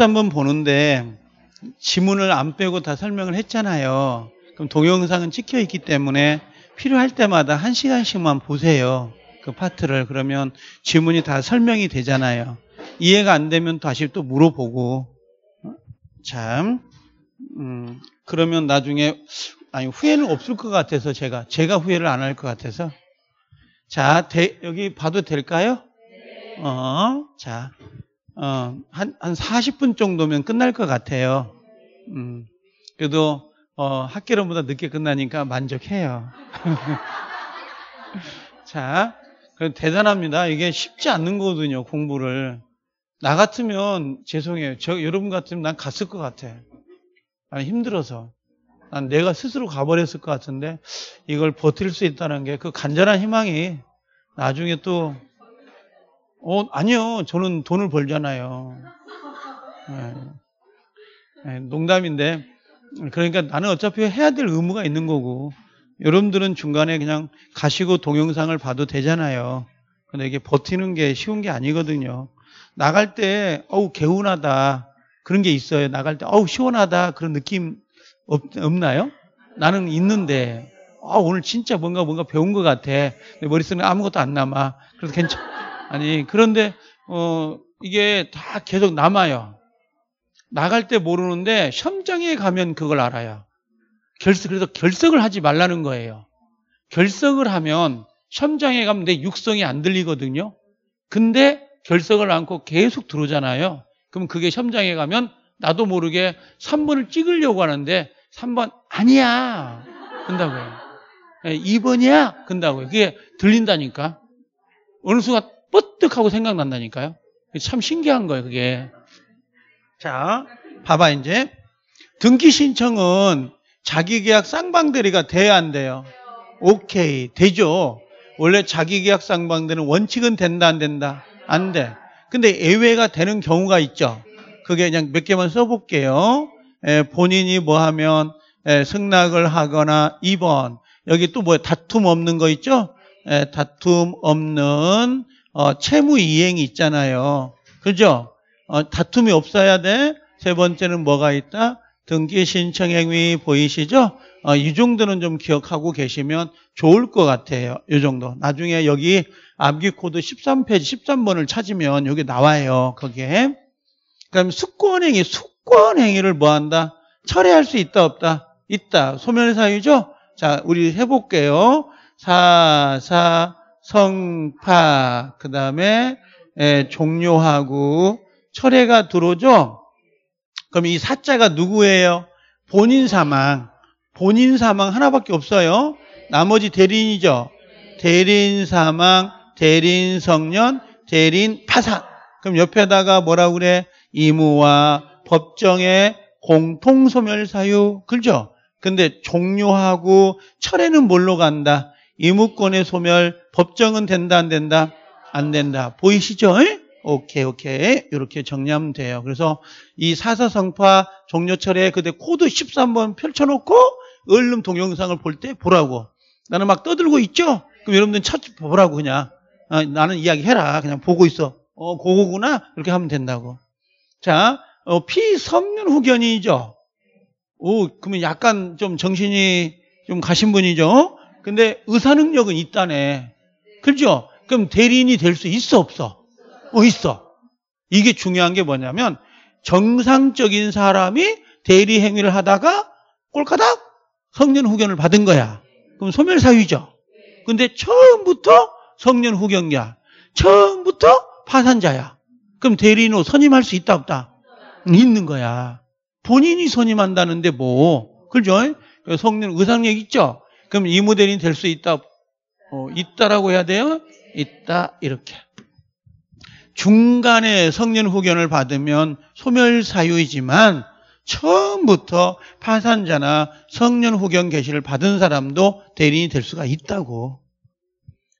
또 한번 보는데 지문을 안 빼고 다 설명을 했잖아요. 그럼 동영상은 찍혀 있기 때문에 필요할 때마다 한 시간씩만 보세요. 그 파트를 그러면 지문이다 설명이 되잖아요. 이해가 안 되면 다시 또 물어보고 참 음, 그러면 나중에 아니 후회는 없을 것 같아서 제가 제가 후회를 안 할 것 같아서 자 대, 여기 봐도 될까요? 네. 어, 자 어, 한, 한 40분 정도면 끝날 것 같아요. 음, 그래도, 어, 학기론보다 늦게 끝나니까 만족해요. 자, 그럼 대단합니다. 이게 쉽지 않는 거거든요, 공부를. 나 같으면, 죄송해요. 저, 여러분 같으면 난 갔을 것 같아. 난 힘들어서. 난 내가 스스로 가버렸을 것 같은데, 이걸 버틸 수 있다는 게 그 간절한 희망이 나중에 또 어, 아니요. 저는 돈을 벌잖아요. 네. 네, 농담인데. 그러니까 나는 어차피 해야 될 의무가 있는 거고, 여러분들은 중간에 그냥 가시고 동영상을 봐도 되잖아요. 근데 이게 버티는 게 쉬운 게 아니거든요. 나갈 때, 어우, 개운하다. 그런 게 있어요. 나갈 때, 어우, 시원하다. 그런 느낌 없, 없나요? 나는 있는데, 아, 오늘 진짜 뭔가 뭔가 배운 것 같아. 내 머릿속에 아무것도 안 남아. 그래서 괜찮, 아 아니, 그런데, 어, 이게 다 계속 남아요. 나갈 때 모르는데, 시험장에 가면 그걸 알아요. 결석, 그래서 결석을 하지 말라는 거예요. 결석을 하면, 시험장에 가면 내 육성이 안 들리거든요. 근데 결석을 안고 계속 들어오잖아요. 그럼 그게 시험장에 가면 나도 모르게 3번을 찍으려고 하는데 3번 아니야 그런다고요 2번이야 예, 그런다고요 그게 들린다니까. 어느 순간 뻗뜩하고 생각난다니까요. 참 신기한 거예요, 그게. 자, 봐봐, 이제. 등기 신청은 자기계약 쌍방대리가 돼야 안 돼요? 오케이, 되죠. 원래 자기계약 쌍방대는 원칙은 된다, 안 된다? 안 돼. 근데 예외가 되는 경우가 있죠. 그게 그냥 몇 개만 써볼게요. 에, 본인이 뭐 하면 에, 승낙을 하거나 2번 여기 또 뭐야 다툼 없는 거 있죠? 에, 다툼 없는 어, 채무 이행이 있잖아요. 그죠? 어, 다툼이 없어야 돼. 세 번째는 뭐가 있다? 등기 신청 행위 보이시죠? 어, 이 정도는 좀 기억하고 계시면 좋을 것 같아요. 이 정도. 나중에 여기 암기 코드 13페이지 13번을 찾으면 여기 나와요. 거기에. 그럼 수권 행위, 수권 행위를 뭐 한다? 철회할 수 있다 없다? 있다. 소멸 사유죠? 자, 우리 해 볼게요. 4 4 성파, 그 다음에 예, 종료하고 철회가 들어오죠? 그럼 이 사자가 누구예요? 본인 사망. 본인 사망 하나밖에 없어요. 나머지 대리인이죠. 대리인 사망, 대리인 성년, 대리인 파산. 그럼 옆에다가 뭐라고 그래? 이무와 법정의 공통소멸 사유. 그죠? 근데 종료하고 철회는 뭘로 간다? 이무권의 소멸 법정은 된다 안 된다? 안 된다. 보이시죠? 오케이 오케이 이렇게 정리하면 돼요. 그래서 이 사사성파 종료철에 그대 코드 13번 펼쳐놓고 얼른 동영상을 볼 때 보라고. 나는 막 떠들고 있죠? 그럼 여러분들 찾 보라고 그냥. 아, 나는 이야기해라. 그냥 보고 있어. 어, 그거구나. 이렇게 하면 된다고. 자, 어, 피성윤 후견이죠. 오, 그러면 약간 좀 정신이 좀 가신 분이죠. 근데 의사 능력은 있다네. 그죠? 그럼 대리인이 될 수 있어 없어? 어 있어. 이게 중요한 게 뭐냐면 정상적인 사람이 대리 행위를 하다가 꼴카닥 성년 후견을 받은 거야. 그럼 소멸 사유죠. 근데 처음부터 성년 후견자 처음부터 파산자야. 그럼 대리인으로 선임할 수 있다 없다? 있는 거야. 본인이 선임한다는데 뭐 그죠? 성년 의상력 있죠? 그럼 이 모델이 될 수 있다. 어, 있다라고 해야 돼요? 있다. 이렇게. 중간에 성년 후견을 받으면 소멸 사유이지만 처음부터 파산자나 성년 후견 개시를 받은 사람도 대리인이 될 수가 있다고.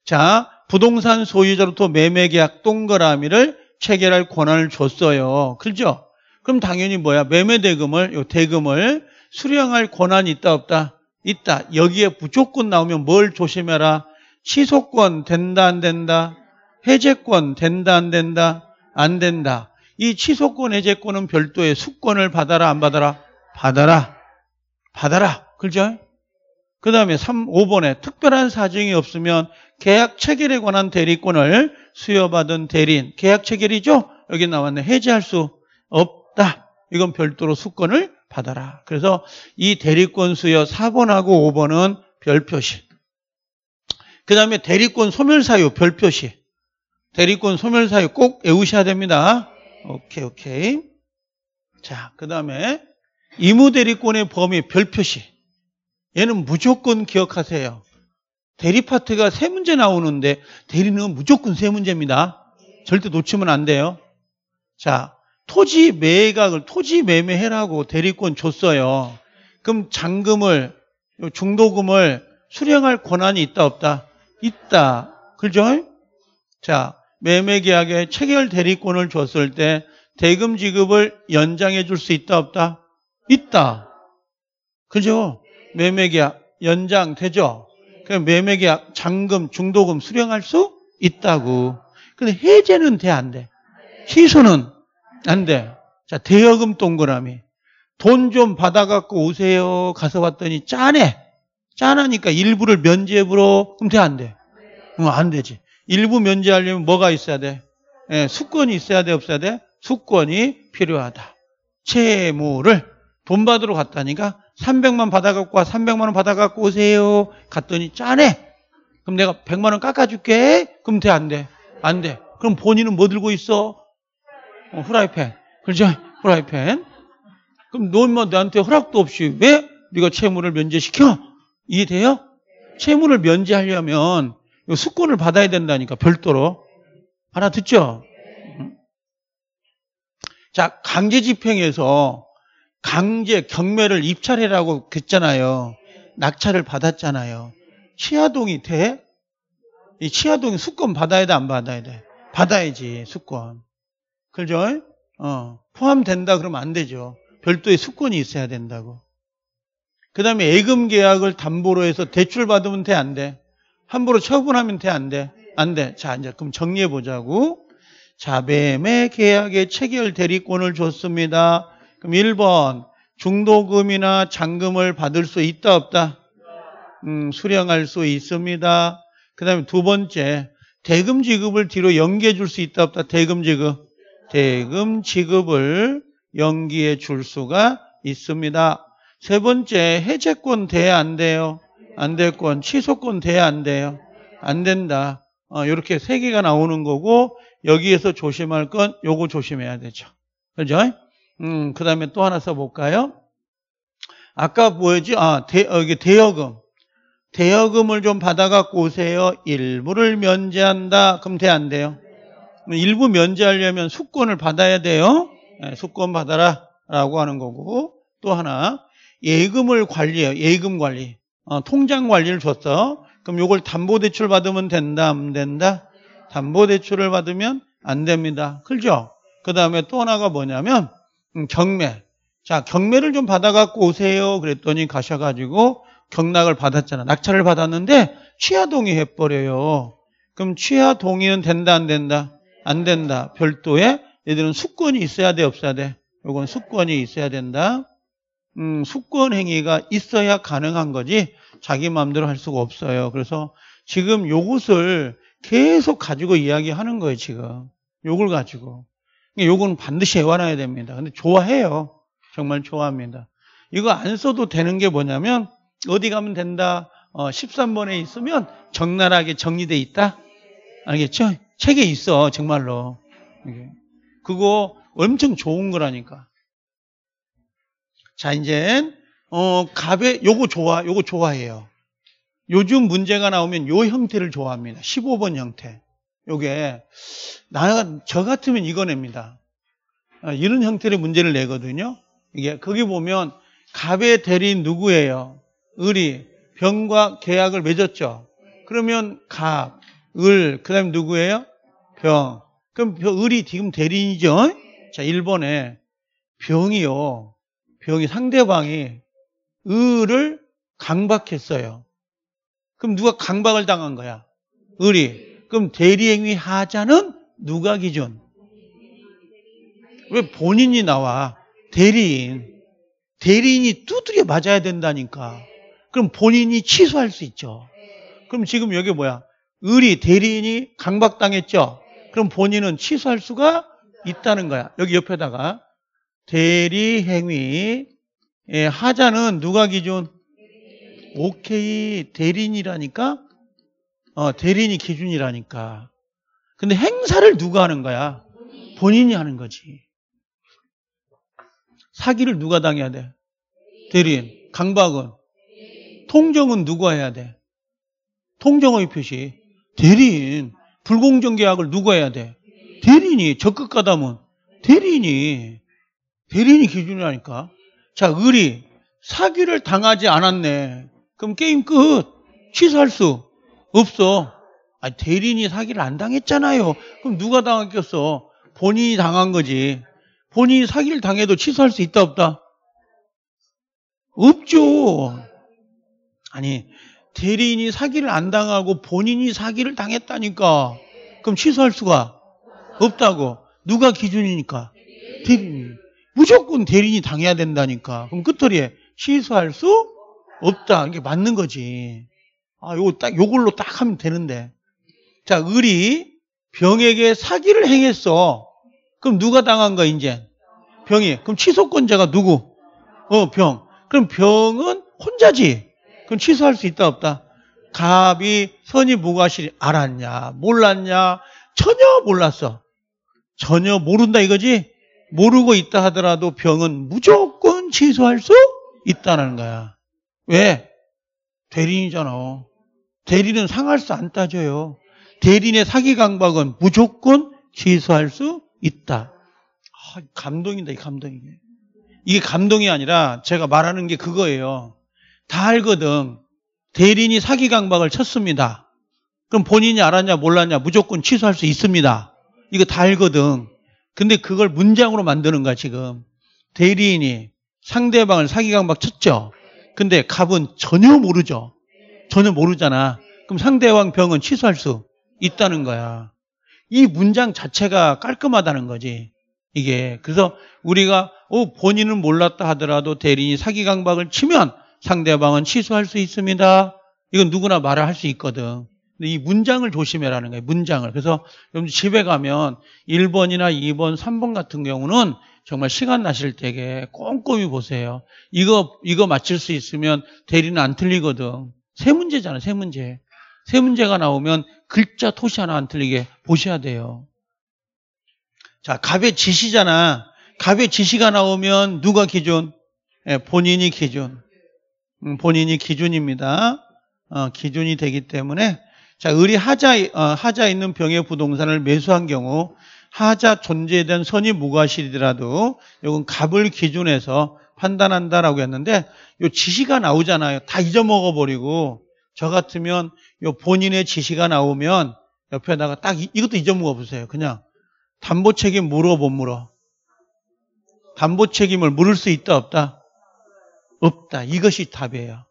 자, 부동산 소유자로부터 매매 계약 동그라미를 체결할 권한을 줬어요. 그렇죠? 그럼 당연히 뭐야? 매매 대금을 요 대금을 수령할 권한이 있다 없다. 있다. 여기에 부조건 나오면 뭘 조심해라. 취소권 된다 안 된다. 해제권 된다 안 된다. 안 된다. 이 취소권 해제권은 별도의 수권을 받아라 안 받아라. 받아라. 받아라. 그죠? 그 다음에 3, 5번에 특별한 사정이 없으면 계약 체결에 관한 대리권을 수여받은 대리인. 계약 체결이죠? 여기 나왔네. 해제할 수 없다. 이건 별도로 수권을 받아라. 그래서 이 대리권 수여 4번하고 5번은 별표시. 그 다음에 대리권 소멸사유 별표시. 대리권 소멸사유 꼭 외우셔야 됩니다. 오케이, 오케이. 자, 그 다음에 이무대리권의 범위 별표시. 얘는 무조건 기억하세요. 대리 파트가 세 문제 나오는데 대리는 무조건 세 문제입니다. 절대 놓치면 안 돼요. 자, 토지 매각을 토지 매매해라고 대리권 줬어요. 그럼 잔금을 중도금을 수령할 권한이 있다 없다? 있다. 그죠? 자, 매매 계약에 체결 대리권을 줬을 때 대금 지급을 연장해 줄 수 있다 없다? 있다. 그죠? 매매 계약 연장 되죠? 그 매매 계약 잔금 중도금 수령할 수 있다고. 근데 해제는 돼 안 돼? 취소는 안 돼. 자, 대여금 동그라미. 돈 좀 받아갖고 오세요. 가서 봤더니 짠해. 짠하니까 일부를 면제부로, 그럼 돼, 안 돼? 응, 안 되지. 일부 면제하려면 뭐가 있어야 돼? 예, 수권이 있어야 돼, 없어야 돼? 수권이 필요하다. 채무를 돈 받으러 갔다니까 300만 받아갖고 와, 300만 원 받아갖고 오세요. 갔더니 짠해. 그럼 내가 100만 원 깎아줄게. 그럼 돼, 안 돼? 안 돼. 그럼 본인은 뭐 들고 있어? 어, 후라이팬. 그렇죠? 후라이팬. 그럼 넌뭐 나한테 허락도 없이 왜 네가 채무를 면제시켜? 이해돼요? 채무를 면제하려면 수권을 받아야 된다니까 별도로. 알아듣죠? 자, 강제 집행에서 강제 경매를 입찰해라고 했잖아요. 낙찰을 받았잖아요. 치아동이 돼? 이 치아동이 수권 받아야 돼, 안 받아야 돼? 받아야지, 수권. 그죠? 어, 포함된다 그러면 안 되죠. 별도의 수권이 있어야 된다고. 그 다음에 예금 계약을 담보로 해서 대출 받으면 돼, 안 돼? 함부로 처분하면 돼, 안 돼? 안 돼. 자, 이제 그럼 정리해 보자고. 자 매매 계약의 체결 대리권을 줬습니다. 그럼 1번, 중도금이나 잔금을 받을 수 있다, 없다? 음, 수령할 수 있습니다. 그 다음에 두 번째, 대금 지급을 뒤로 연계해줄 수 있다, 없다? 대금 지급. 대금 지급을 연기해 줄 수가 있습니다. 세 번째, 해제권 돼, 안 돼요? 안 될권, 취소권 돼, 안 돼요? 안 된다. 어, 이렇게 세 개가 나오는 거고, 여기에서 조심할 건 요거 조심해야 되죠. 그죠? 음, 그 다음에 또 하나 써볼까요? 아까 뭐였지? 아, 대, 여기 어, 대여금. 대여금을 좀 받아갖고 오세요. 일부를 면제한다. 그럼 돼, 안 돼요? 일부 면제하려면 수권을 받아야 돼요. 수권 예, 받아라 라고 하는 거고 또 하나 예금을 관리해요. 예금 관리. 어, 통장 관리를 줬어. 그럼 요걸 담보대출 받으면 된다 안 된다? 담보대출을 받으면 안 됩니다. 그죠? 그 다음에 또 하나가 뭐냐면 음, 경매. 자 경매를 좀 받아갖고 오세요. 그랬더니 가셔가지고 경락을 받았잖아. 낙찰을 받았는데 취하 동의해버려요. 그럼 취하 동의는 된다 안 된다? 안 된다. 별도의 얘들은 수권이 있어야 돼 없어야 돼. 요건 수권이 있어야 된다. 음, 수권 행위가 있어야 가능한 거지 자기 마음대로 할 수가 없어요. 그래서 지금 요것을 계속 가지고 이야기하는 거예요. 지금 요걸 가지고 그러니까 요건 반드시 해와놔야 됩니다. 근데 좋아해요. 정말 좋아합니다. 이거 안 써도 되는 게 뭐냐면 어디 가면 된다. 어, 13번에 있으면 적나라하게 정리돼 있다. 알겠죠? 책에 있어, 정말로. 그거 엄청 좋은 거라니까. 자, 이제 어, 갑에, 요거 좋아, 요거 좋아해요. 요즘 문제가 나오면 요 형태를 좋아합니다. 15번 형태. 요게, 나, 저 같으면 이거 냅니다. 아, 이런 형태로 문제를 내거든요. 이게, 거기 보면, 갑의 대리 인 누구예요? 을이 병과 계약을 맺었죠. 그러면 갑, 을, 그 다음에 누구예요? 병. 그럼 을이 지금 대리인이죠? 자, 1번에 병이요. 병이 상대방이 을을 강박했어요. 그럼 누가 강박을 당한 거야? 을이. 그럼 대리행위 하자는 누가 기준? 왜 본인이 나와? 대리인. 대리인이 두드려 맞아야 된다니까. 그럼 본인이 취소할 수 있죠. 그럼 지금 여기 뭐야? 을이 대리인이 강박당했죠? 그럼 본인은 취소할 수가 있다는 거야. 여기 옆에다가 대리 행위 예, 하자는 누가 기준? 오케이 대리인이라니까 어, 대리인이 기준이라니까. 근데 행사를 누가 하는 거야? 본인이 하는 거지. 사기를 누가 당해야 돼? 대리인. 강박은? 통정은 누가 해야 돼? 통정의 표시. 대리인. 불공정 계약을 누가 해야 돼? 대리인이 적극 가담은 대리인이 대리인이 기준이라니까. 자, 의리 사기를 당하지 않았네. 그럼 게임 끝. 취소할 수 없어. 아니, 대리인이 사기를 안 당했잖아요. 그럼 누가 당했겠어? 본인이 당한 거지. 본인이 사기를 당해도 취소할 수 있다 없다? 없죠. 아니, 대리인이 사기를 안 당하고 본인이 사기를 당했다니까. 그럼 취소할 수가 없다고. 누가 기준이니까? 대리인. 무조건 대리인이 당해야 된다니까. 그럼 끝털이에 취소할 수 없다. 이게 맞는 거지. 아, 요거 딱, 요걸로 딱 하면 되는데. 자, 을이 병에게 사기를 행했어. 그럼 누가 당한 거야, 이제? 병이. 그럼 취소권자가 누구? 어, 병. 그럼 병은 혼자지. 그건 취소할 수 있다 없다. 갑이 선이 무과실이 알았냐 몰랐냐 전혀 몰랐어. 전혀 모른다 이거지. 모르고 있다 하더라도 병은 무조건 취소할 수 있다는 거야. 왜? 대리인이잖아. 대리는 상할수 안 따져요. 대리인의 사기 강박은 무조건 취소할 수 있다. 아, 감동이다, 이 감동이. 이게 감동이 아니라 제가 말하는 게 그거예요. 다 알거든. 대리인이 사기 강박을 쳤습니다. 그럼 본인이 알았냐 몰랐냐 무조건 취소할 수 있습니다. 이거 다 알거든. 근데 그걸 문장으로 만드는 거야 지금. 대리인이 상대방을 사기 강박 쳤죠. 근데 갑은 전혀 모르죠. 전혀 모르잖아. 그럼 상대방 병은 취소할 수 있다는 거야. 이 문장 자체가 깔끔하다는 거지. 이게 그래서 우리가 어 본인은 몰랐다 하더라도 대리인이 사기 강박을 치면 상대방은 취소할 수 있습니다. 이건 누구나 말을 할 수 있거든. 근데 이 문장을 조심해라는 거예요. 문장을. 그래서 여러분 집에 가면 1번이나 2번, 3번 같은 경우는 정말 시간 나실 때에 꼼꼼히 보세요. 이거 이거 맞출 수 있으면 대리는 안 틀리거든. 세 문제잖아요. 세 문제. 세 문제가 나오면 글자 토시 하나 안 틀리게 보셔야 돼요. 자, 갑의 지시잖아. 갑의 지시가 나오면 누가 기준? 예, 본인이 기준. 음, 본인이 기준입니다. 어, 기준이 되기 때문에 자 의리 하자 어, 하자 있는 병의 부동산을 매수한 경우 하자 존재에 대한 선이 무과실이더라도 이건 값을 기준해서 판단한다라고 했는데 요 지시가 나오잖아요. 다 잊어먹어 버리고 저 같으면 요 본인의 지시가 나오면 옆에다가 딱 이, 것도 잊어먹어 보세요. 그냥 담보 책임 물어 못 물어. 담보 책임을 물을 수 있다 없다. 없다. 이것이 답이에요.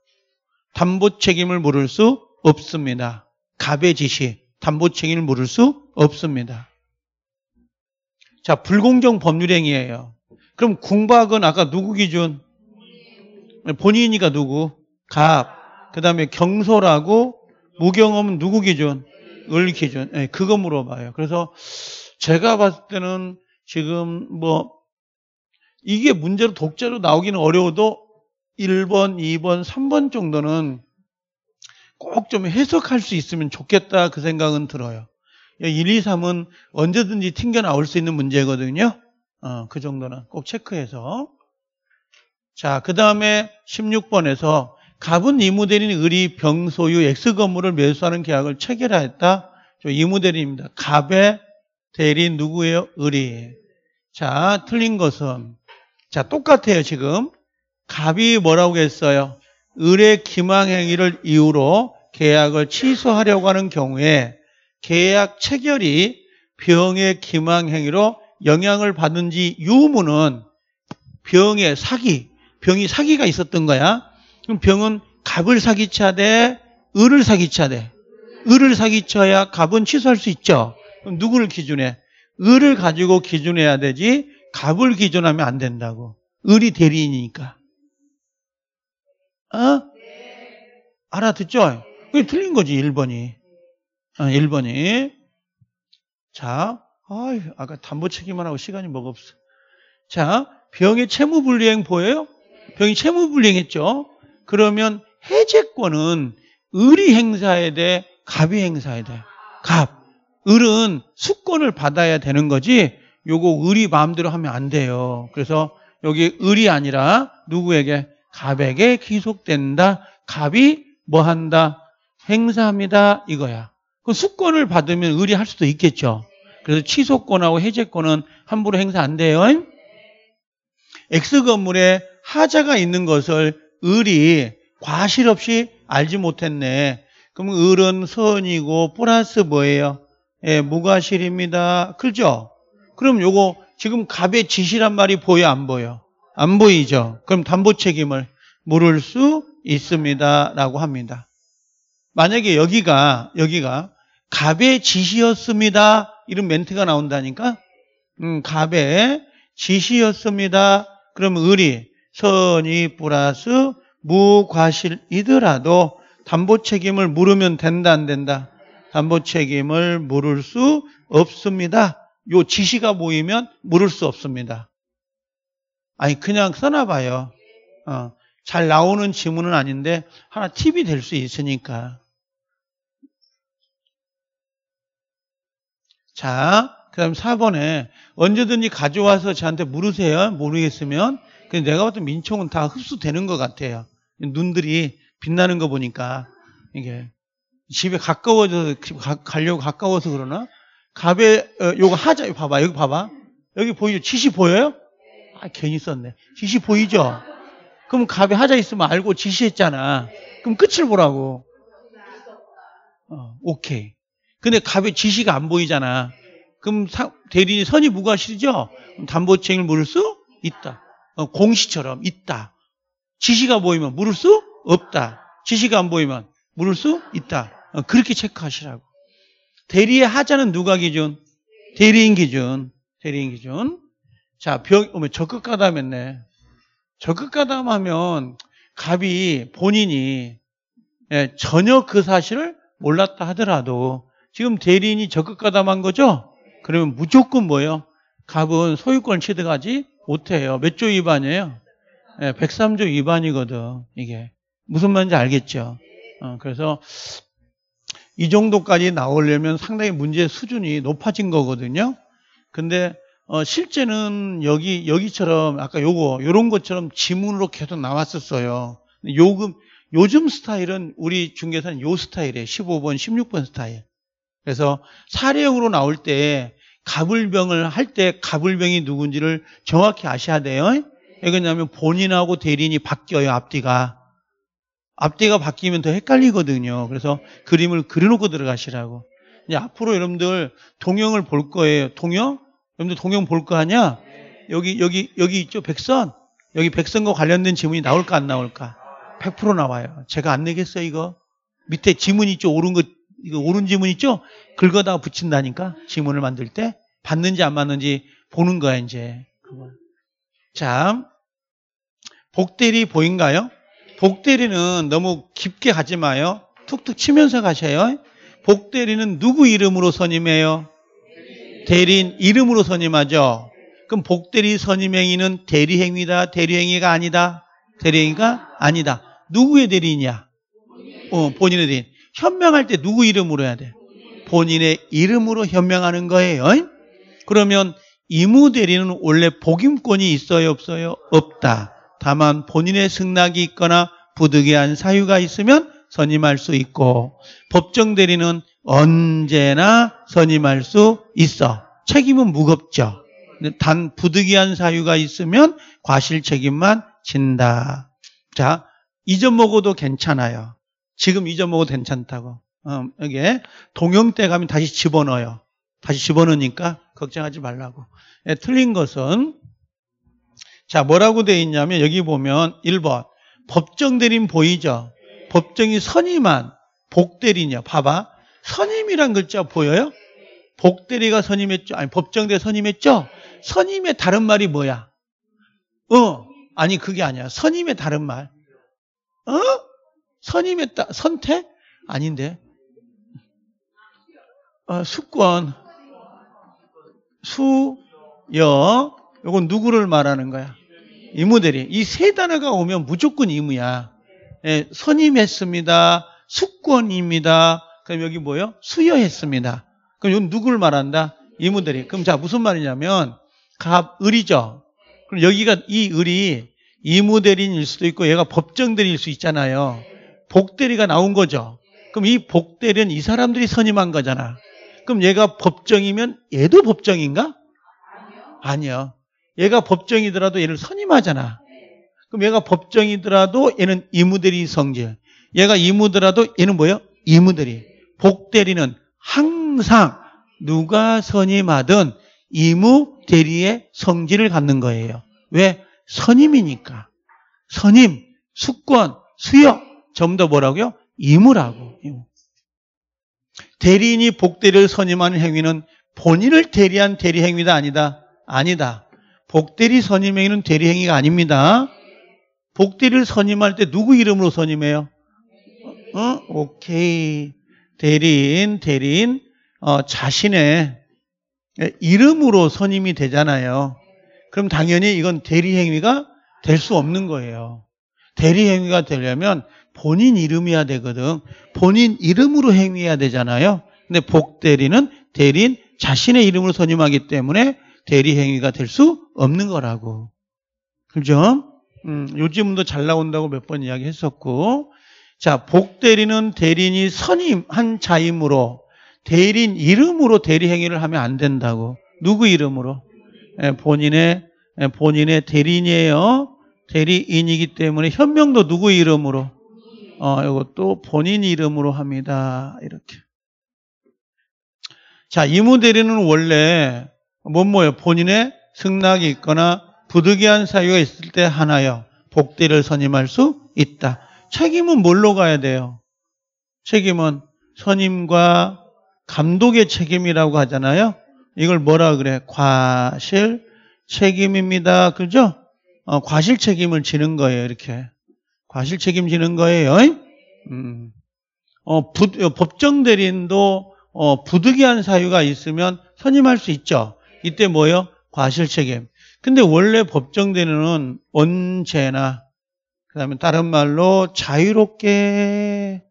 담보 책임을 물을 수 없습니다. 갑의 지시, 담보 책임을 물을 수 없습니다. 자, 불공정 법률행위예요. 그럼 궁박은 아까 누구 기준? 본인이가 누구? 갑. 그 다음에 경솔하고 무경험은 누구 기준? 을 기준. 네, 그거 물어봐요. 그래서 제가 봤을 때는 지금 뭐 이게 문제로 독자로 나오기는 어려워도 1번, 2번, 3번 정도는 꼭 좀 해석할 수 있으면 좋겠다 그 생각은 들어요. 1, 2, 3은 언제든지 튕겨 나올 수 있는 문제거든요. 어, 그 정도는 꼭 체크해서. 자, 그 다음에 16번에서 갑은 이무대리인 을이 병소유 X 건물을 매수하는 계약을 체결하였다. 이무대리입니다. 갑의 대리 누구예요? 을이. 자, 틀린 것은. 자, 똑같아요, 지금. 갑이 뭐라고 했어요? 을의 기망 행위를 이유로 계약을 취소하려고 하는 경우에 계약 체결이 병의 기망 행위로 영향을 받은지 유무는 병의 사기, 병이 사기가 있었던 거야. 그럼 병은 갑을 사기쳐야 돼, 을을 사기쳐야 돼. 을을 사기쳐야 갑은 취소할 수 있죠. 그럼 누구를 기준해? 을을 가지고 기준해야 되지 갑을 기준하면 안 된다고. 을이 대리인이니까. 어? 알아듣죠? 그게 틀린 거지, 1번이. 어, 1번이. 자, 아유, 아까 담보 책임만 하고 시간이 뭐가 없어. 자, 병의 채무 불이행 보여요? 병이 채무 불이행했죠? 그러면 해제권은 을이 행사에 대해 갑이 행사에 대해. 갑. 을은 수권을 받아야 되는 거지, 요거 을이 마음대로 하면 안 돼요. 그래서 여기 을이 아니라 누구에게? 갑에게 귀속된다. 갑이 뭐 한다? 행사합니다. 이거야. 그 수권을 받으면 의리할 수도 있겠죠. 그래서 취소권하고 해제권은 함부로 행사 안 돼요. X 건물에 하자가 있는 것을 을이 과실 없이 알지 못했네. 그럼 을은 선이고 플러스 뭐예요? 예, 무과실입니다. 그죠? 그럼 요거 지금 갑의 지시란 말이 보여 안 보여? 안 보이죠? 그럼 담보 책임을 물을 수 있습니다. 라고 합니다. 만약에 여기가, 여기가 갑의 지시였습니다. 이런 멘트가 나온다니까? 음, 갑의 지시였습니다. 그럼 을이 선이 플러스 무과실이더라도 담보 책임을 물으면 된다, 안 된다? 담보 책임을 물을 수 없습니다. 요 지시가 보이면 물을 수 없습니다. 아니 그냥 써놔봐요. 어, 잘 나오는 지문은 아닌데 하나 팁이 될 수 있으니까. 자, 그 다음 4번에 언제든지 가져와서 저한테 물으세요. 모르겠으면. 근데 내가 봤던 민총은 다 흡수되는 것 같아요. 눈들이 빛나는 거 보니까 이게 집에 가까워져서 가, 가려고 가까워서 그러나 갑에 어, 요거 하자. 봐봐. 여기 봐봐. 여기 보이죠? 치시 보여요? 아, 괜히 썼네. 지시 보이죠? 그럼 갑에 하자 있으면 알고 지시했잖아. 그럼 끝을 보라고. 어, 오케이. 근데 갑에 지시가 안 보이잖아. 그럼 사, 대리인 선이 무과시죠? 담보책임을 물을 수 있다. 어, 공시처럼 있다. 지시가 보이면 물을 수 없다. 지시가 안 보이면 물을 수 있다. 어, 그렇게 체크하시라고. 대리의 하자는 누가 기준? 대리인 기준. 대리인 기준. 자, 병, 어머, 적극 가담했네. 적극 가담하면 갑이 본인이 예, 전혀 그 사실을 몰랐다 하더라도 지금 대리인이 적극 가담한 거죠? 그러면 무조건 뭐예요? 갑은 소유권 취득하지 못해요. 몇 조 위반이에요? 예, 103조 위반이거든, 이게. 무슨 말인지 알겠죠? 어, 그래서 이 정도까지 나오려면 상당히 문제 수준이 높아진 거거든요. 근데 어, 실제는 여기, 여기처럼, 아까 요거, 요런 것처럼 지문으로 계속 나왔었어요. 요금, 요즘 스타일은 우리 중개사는 요 스타일이에요. 15번, 16번 스타일. 그래서 사례형으로 나올 때 가불병을 할 때 가불병이 누군지를 정확히 아셔야 돼요. 왜 그러냐면 본인하고 대리인이 바뀌어요, 앞뒤가. 앞뒤가 바뀌면 더 헷갈리거든요. 그래서 그림을 그려놓고 들어가시라고. 이제 앞으로 여러분들 동영을 볼 거예요. 동영? 여러분들 동영 볼 거 아니야? 여기, 여기, 여기 있죠? 백선? 여기 백선과 관련된 지문이 나올까 안 나올까? 100% 나와요. 제가 안 내겠어요, 이거. 밑에 지문 있죠? 오른 거, 이거 오른 지문 있죠? 긁어다 가 붙인다니까? 지문을 만들 때. 받는지 안 받는지 보는 거야, 이제. 그건. 자, 복대리 보인가요? 복대리는 너무 깊게 가지 마요. 툭툭 치면서 가셔요. 복대리는 누구 이름으로 선임해요? 대리인 이름으로 선임하죠. 그럼 복대리 선임행위는 대리행위다, 대리행위가 아니다, 대리행위가 아니다. 누구의 대리인이야? 어, 본인의 대리인. 현명할 때 누구 이름으로 해야 돼? 본인의 이름으로 현명하는 거예요. 그러면 이무 대리는 원래 복임권이 있어요, 없어요? 없다. 다만 본인의 승낙이 있거나 부득이한 사유가 있으면 선임할 수 있고 법정 대리는 언제나 선임할 수 있어. 책임은 무겁죠. 단 부득이한 사유가 있으면 과실 책임만 진다. 자, 잊어먹어도 괜찮아요. 지금 잊어먹어도 괜찮다고. 어, 이게 동영 때 가면 다시 집어넣어요. 다시 집어넣으니까 걱정하지 말라고. 예, 틀린 것은 자 뭐라고 돼 있냐면 여기 보면 1번 법정 대리인 보이죠? 법정이 선임한 복대리인요 봐봐. 선임이란 글자 보여요? 복대리가 선임했죠? 아니, 법정대 선임했죠? 선임의 다른 말이 뭐야? 어, 아니, 그게 아니야. 선임의 다른 말. 어? 선임의 따, 선택? 아닌데. 어, 수권. 수, 여. 요건 누구를 말하는 거야? 이무대리. 이 세 단어가 오면 무조건 이무야. 예, 선임했습니다. 수권입니다. 그럼 여기 뭐예요? 수여했습니다. 그럼 이건 누굴 말한다? 이문들이. 그럼 자, 무슨 말이냐면, 갑, 을이죠. 그럼 여기가 이 을이 이무대리일 수도 있고 얘가 법정대리일 수 있잖아요. 복대리가 나온 거죠. 그럼 이 복대리는 이 사람들이 선임한 거잖아. 그럼 얘가 법정이면 얘도 법정인가? 아니요. 얘가 법정이더라도 얘를 선임하잖아. 그럼 얘가 법정이더라도 얘는 이무대리 성질. 얘가 이무더라도 얘는 뭐예요? 이무대리. 복 대리는 항상 누가 선임하든 이무 대리의 성질을 갖는 거예요. 왜? 선임이니까. 선임, 수권, 수역 전부 다 뭐라고요? 이무라고 대리인이 복대를 선임하는 행위는 본인을 대리한 대리 행위다 아니다. 아니다. 복대리 선임 행위는 대리 행위가 아닙니다. 복대를 선임할 때 누구 이름으로 선임해요? 어? 오케이. 대리인, 대리인, 어, 자신의 이름으로 선임이 되잖아요. 그럼 당연히 이건 대리행위가 될 수 없는 거예요. 대리행위가 되려면 본인 이름이야 되거든. 본인 이름으로 행위해야 되잖아요. 근데 복대리는 대리인 자신의 이름으로 선임하기 때문에 대리행위가 될 수 없는 거라고. 그죠? 음, 요 질문도 잘 나온다고 몇 번 이야기했었고 자, 복 대리는 대리인이 선임한 자이므로 대리인 이름으로 대리 행위를 하면 안 된다고. 누구 이름으로? 예, 본인의 예, 본인의 대리인이에요. 대리인이기 때문에 현명도 누구 이름으로? 어, 이것도 본인 이름으로 합니다. 이렇게. 자, 이무 대리는 원래 뭐뭐요? 예 본인의 승낙이 있거나 부득이한 사유가 있을 때 하나요. 복대를 선임할 수 있다. 책임은 뭘로 가야 돼요? 책임은 선임과 감독의 책임이라고 하잖아요. 이걸 뭐라 그래? 과실 책임입니다. 그죠? 어, 과실 책임을 지는 거예요. 이렇게 과실 책임지는 거예요. 음. 어, 부, 어, 법정 대리인도 어, 부득이한 사유가 있으면 선임할 수 있죠. 이때 뭐예요? 과실 책임. 근데 원래 법정 대리는 언제나 그다음에 다른 말로 자유롭게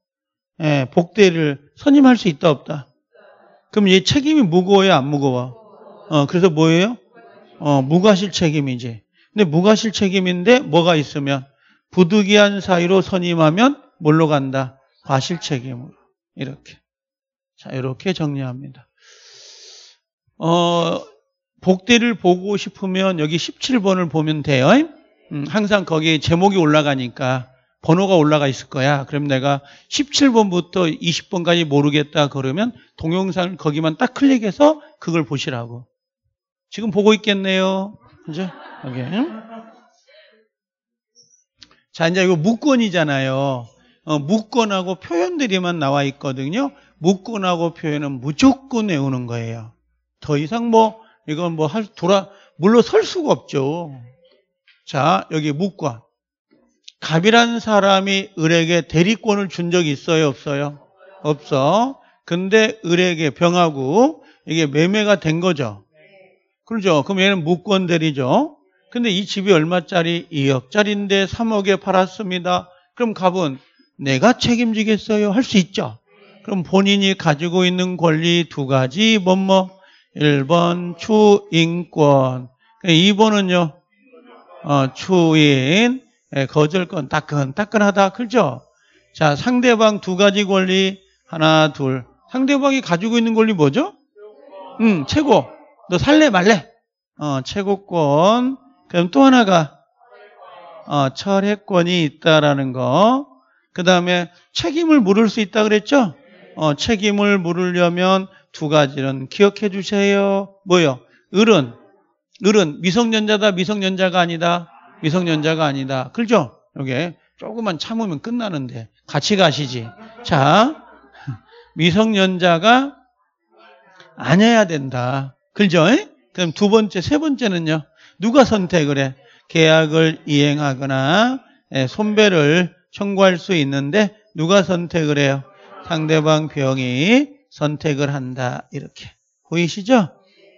예, 복대를 선임할 수 있다 없다. 그럼 얘 책임이 무거워요, 안 무거워? 어, 그래서 뭐예요? 어, 무과실 책임이지. 근데 무과실 책임인데 뭐가 있으면 부득이한 사이로 선임하면 뭘로 간다? 과실 책임으로. 이렇게. 자, 이렇게 정리합니다. 어, 복대를 보고 싶으면 여기 17번을 보면 돼요. 음, 항상 거기 에 제목이 올라가니까 번호가 올라가 있을 거야. 그럼 내가 17번부터 20번까지 모르겠다 그러면 동영상 거기만 딱 클릭해서 그걸 보시라고. 지금 보고 있겠네요. 그죠? 여기. 자, 이제 이거 무권이잖아요. 어, 무권하고 표현들이만 나와 있거든요. 무권하고 표현은 무조건 외우는 거예요. 더 이상 뭐, 이건 뭐, 할, 돌아, 물론 설 수가 없죠. 자, 여기 묵과. 갑이란 사람이 을에게 대리권을 준 적이 있어요? 없어요? 없어. 근데 을에게 병하고 이게 매매가 된 거죠. 그렇죠. 그럼 얘는 무권 대리죠. 근데 이 집이 얼마짜리? 2억짜리인데 3억에 팔았습니다. 그럼 갑은 내가 책임지겠어요? 할 수 있죠. 그럼 본인이 가지고 있는 권리 두 가지, 뭐, 뭐. 1번 추인권. 2번은요, 어, 추인 예, 거절권 따끈 따끈하다 그죠? 자 상대방 두 가지 권리 하나 둘 상대방이 가지고 있는 권리 뭐죠? 응 음, 최고 너 살래 말래 어 최고권 그럼 또 하나가 어, 철회권이 있다라는 거. 그 다음에 책임을 물을 수 있다 그랬죠? 어, 책임을 물으려면 두 가지는 기억해 주세요. 뭐요? 을은 을은 미성년자다, 미성년자가 아니다, 아, 미성년자가 아. 아니다. 그렇죠? 이게 조금만 참으면 끝나는데 같이 가시지. 자, 미성년자가 아니어야 된다. 그죠? 그럼 두 번째, 세 번째는요. 누가 선택을 해? 계약을 이행하거나 예, 손배를 청구할 수 있는데 누가 선택을 해요? 상대방 병이 선택을 한다. 이렇게. 보이시죠?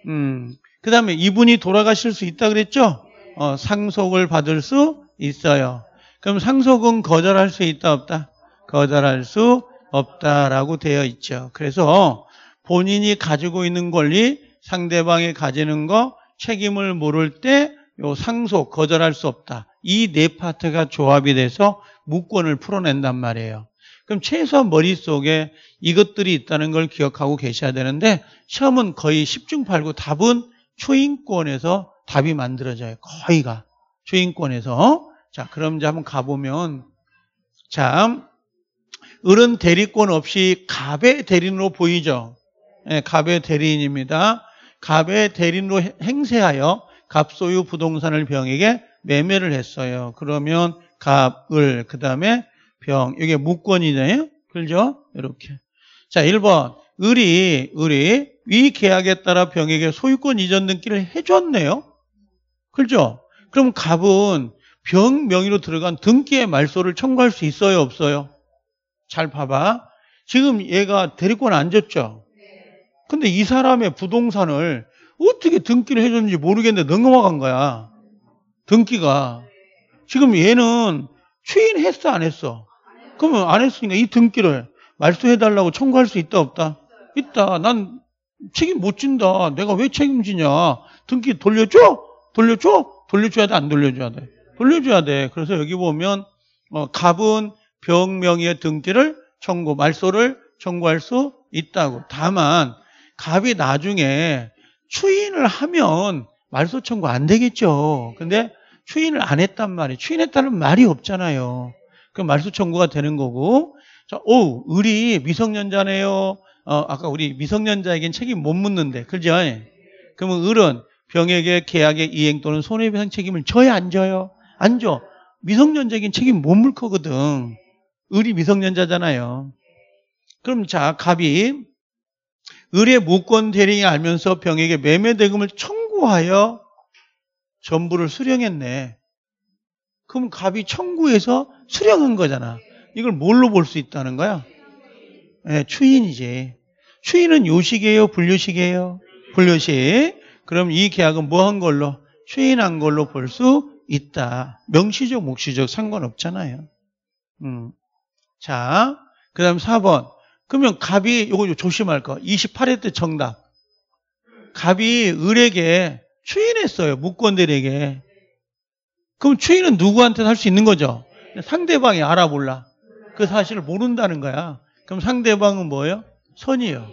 음, 그 다음에 이분이 돌아가실 수 있다 그랬죠? 어, 상속을 받을 수 있어요. 그럼 상속은 거절할 수 있다 없다? 거절할 수 없다라고 되어 있죠. 그래서 본인이 가지고 있는 권리 상대방이 가지는 거 책임을 모를 때 요 상속 거절할 수 없다. 이 네 파트가 조합이 돼서 무권을 풀어낸단 말이에요. 그럼 최소한 머릿속에 이것들이 있다는 걸 기억하고 계셔야 되는데 시험은 거의 10중 8구 답은 초인권에서 답이 만들어져요. 거의가. 초인권에서. 어? 자, 그럼 이제 한번 가보면. 자, 을은 대리권 없이 갑의 대리인으로 보이죠. 네, 갑의 대리인입니다. 갑의 대리인으로 행세하여 갑 소유 부동산을 병에게 매매를 했어요. 그러면 갑, 을, 그 다음에 병. 이게 무권이네요. 그죠? 이렇게. 자, 1번. 을이, 을이 이 계약에 따라 병에게 소유권 이전 등기를 해줬네요. 그렇죠? 그럼 갑은 병 명의로 들어간 등기의 말소를 청구할 수 있어요? 없어요? 잘 봐봐. 지금 얘가 대리권 안 줬죠? 근데 이 사람의 부동산을 어떻게 등기를 해줬는지 모르겠는데 넘어간 거야. 등기가. 지금 얘는 추인했어 안 했어? 그러면 안 했으니까 이 등기를 말소해달라고 청구할 수 있다 없다? 있다. 난 책임 못 진다. 내가 왜 책임지냐. 등기 돌려줘? 돌려줘? 돌려줘야 돼? 안 돌려줘야 돼? 돌려줘야 돼. 그래서 여기 보면 어, 갑은 병명의 등기를 청구, 말소를 청구할 수 있다고. 다만 갑이 나중에 추인을 하면 말소 청구 안 되겠죠. 근데 추인을 안 했단 말이에요. 추인했다는 말이 없잖아요. 그럼 말소 청구가 되는 거고. 자, 오, 을이 미성년자네요. 어, 아까 우리 미성년자에겐 책임 못 묻는데, 그죠? 예. 그러면 을은 병에게 계약의 이행 또는 손해배상 책임을 져야 안 져요? 안 줘. 미성년자에겐 책임 못 물 거거든. 을이 미성년자잖아요. 그럼 자, 갑이 을의 무권 대리인이 알면서 병에게 매매 대금을 청구하여 전부를 수령했네. 그럼 갑이 청구해서 수령한 거잖아. 이걸 뭘로 볼 수 있다는 거야? 네, 추인이지. 추인은 요식이에요? 분류식이에요? 분류식. 그럼 이 계약은 뭐 한 걸로? 추인한 걸로 볼 수 있다. 명시적, 묵시적 상관없잖아요. 음. 자, 그 다음 4번. 그러면 갑이, 요거 조심할 거. 28회 때 정답. 갑이 을에게 추인했어요. 무권들에게. 그럼 추인은 누구한테 할 수 있는 거죠? 상대방이 알아볼라. 그 사실을 모른다는 거야. 그럼 상대방은 뭐예요? 선이에요.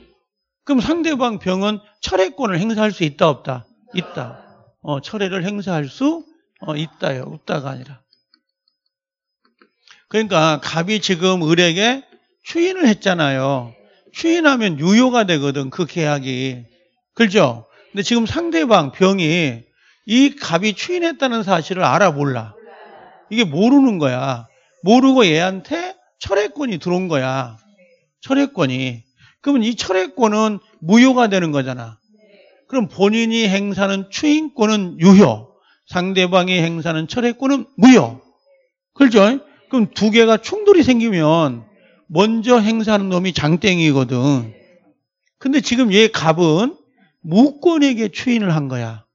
그럼 상대방 병은 철회권을 행사할 수 있다 없다? 있다. 어, 철회를 행사할 수 어, 있다요. 없다가 아니라. 그러니까 갑이 지금 을에게 추인을 했잖아요. 추인하면 유효가 되거든 그 계약이. 그렇죠? 근데 지금 상대방 병이 이 갑이 추인했다는 사실을 알아 몰라. 이게 모르는 거야. 모르고 얘한테 철회권이 들어온 거야. 철회권이. 그러면 이 철회권은 무효가 되는 거잖아. 그럼 본인이 행사는 추인권은 유효, 상대방이 행사는 철회권은 무효. 그렇죠? 그럼 두 개가 충돌이 생기면 먼저 행사하는 놈이 장땡이거든. 근데 지금 얘 갑은 무권에게 추인을 한 거야.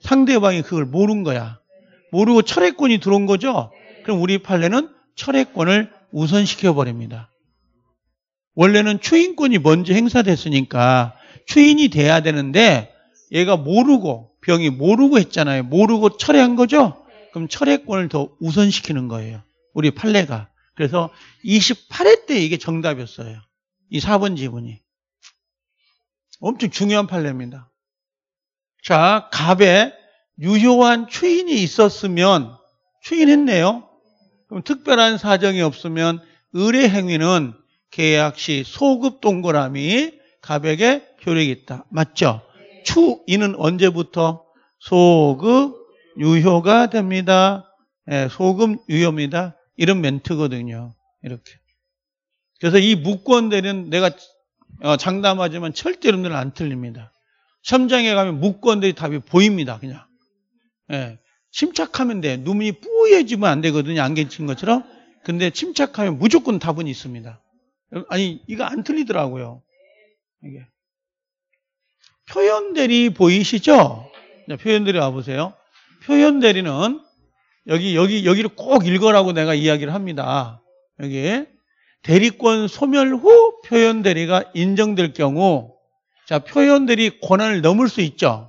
상대방이 그걸 모른 거야. 모르고 철회권이 들어온 거죠? 그럼 우리 판례는 철회권을 우선시켜버립니다. 원래는 추인권이 먼저 행사됐으니까 추인이 돼야 되는데 얘가 모르고 병이 모르고 했잖아요. 모르고 철회한 거죠? 그럼 철회권을 더 우선시키는 거예요. 우리 판례가. 그래서 28회 때 이게 정답이었어요. 이 4번 지문이. 엄청 중요한 판례입니다. 자, 갑에 유효한 추인이 있었으면 추인했네요. 그럼 특별한 사정이 없으면 의뢰 행위는 계약 시 소급 동그라미 가백에 효력이 있다. 맞죠? 추 이는 언제부터 소급 유효가 됩니다. 예, 소급 유효입니다. 이런 멘트거든요. 이렇게. 그래서 이 무권대는 내가 어, 장담하지만 절대로 늘안 틀립니다. 첨장에 가면 무권대 답이 보입니다. 그냥. 예, 침착하면 돼. 눈이 뿌얘지면 안 되거든요. 안개친 것처럼. 근데 침착하면 무조건 답은 있습니다. 아니 이거 안 틀리더라고요. 이게 표현대리 보이시죠? 표현대리 와보세요. 표현대리는 여기 여기 여기를 꼭 읽어라고 내가 이야기를 합니다. 여기 대리권 소멸 후 표현대리가 인정될 경우 자 표현대리 권한을 넘을 수 있죠.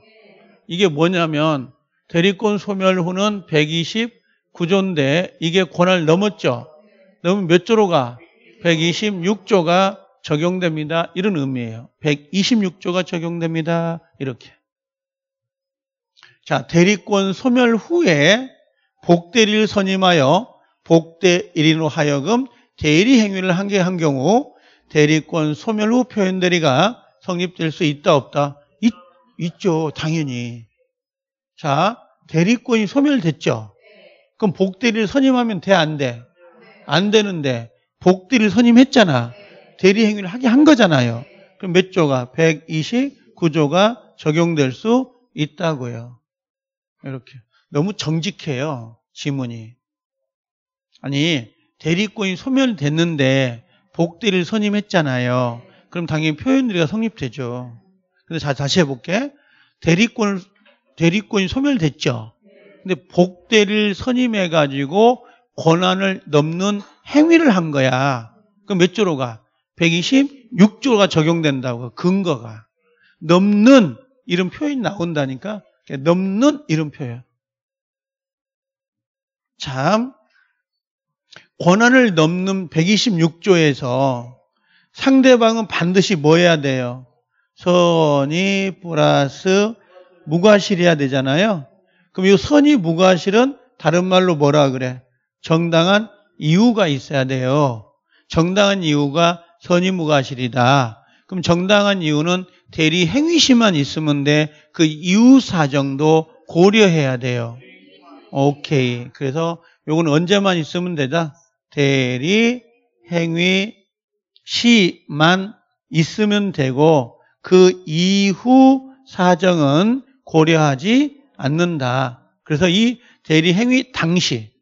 이게 뭐냐면 대리권 소멸 후는 120 9조인데 이게 권한을 넘었죠. 넘으면 몇 조로 가? 126조가 적용됩니다. 이런 의미예요. 126조가 적용됩니다. 이렇게. 자, 대리권 소멸 후에 복대리를 선임하여 복대일인으로 하여금 대리 행위를 한 게 한 경우 대리권 소멸 후 표현 대리가 성립될 수 있다 없다? 있, 있죠. 당연히. 자, 대리권이 소멸됐죠. 그럼 복대리를 선임하면 돼 안 돼? 안 되는데 복들를 선임했잖아. 대리 행위를 하게 한 거잖아요. 그럼 몇 조가 129조가 적용될 수 있다고요. 이렇게 너무 정직해요. 지문이. 아니 대리권이 소멸됐는데 복대를 선임했잖아요. 그럼 당연히 표현들이가 성립되죠. 근데 자, 다시 해볼게. 대리권을, 대리권이 소멸됐죠. 근데 복대를 선임해가지고 권한을 넘는 행위를 한 거야. 그럼 몇 조로가? 126조가 적용된다고 근거가 넘는 이런 표현 나온다니까 넘는 이런 표현 참 권한을 넘는 126조에서 상대방은 반드시 뭐 해야 돼요? 선이 플러스 무과실이야 되잖아요 그럼 이 선이 무과실은 다른 말로 뭐라 그래? 정당한 이유가 있어야 돼요. 정당한 이유가 선임무가실이다 그럼 정당한 이유는 대리 행위시만 있으면 돼. 그 이유 사정도 고려해야 돼요. 오케이. 그래서 요건 언제만 있으면 되다. 대리 행위 시만 있으면 되고 그 이후 사정은 고려하지 않는다. 그래서 이 대리 행위 당시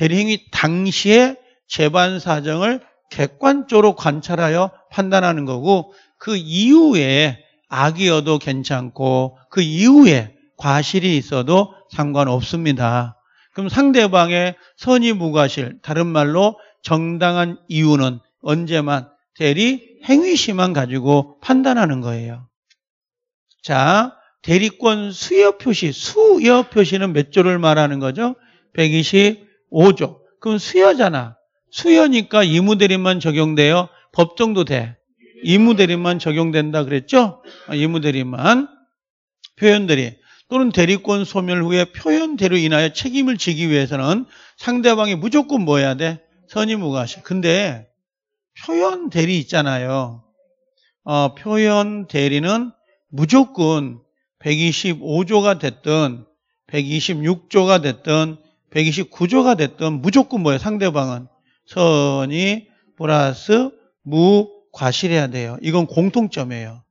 대리행위 당시에 재반 사정을 객관적으로 관찰하여 판단하는 거고 그 이후에 악이어도 괜찮고 그 이후에 과실이 있어도 상관없습니다. 그럼 상대방의 선의 무과실, 다른 말로 정당한 이유는 언제만 대리 행위시만 가지고 판단하는 거예요. 자, 대리권 수여 표시, 수여 표시는 몇 조를 말하는 거죠? 120 5조. 그건 수여잖아. 수여니까 이무대리만 적용돼요. 법정도 돼. 이무대리만 적용된다 그랬죠? 아, 이무대리만. 표현들이. 또는 대리권 소멸 후에 표현대로 인하여 책임을 지기 위해서는 상대방이 무조건 뭐 해야 돼? 선의무과시. 근데 표현 대리 있잖아요. 어, 표현 대리는 무조건 125조가 됐든 126조가 됐든 129조가 됐던 무조건 뭐예요? 상대방은 선이 플러스 무과실해야 돼요. 이건 공통점이에요.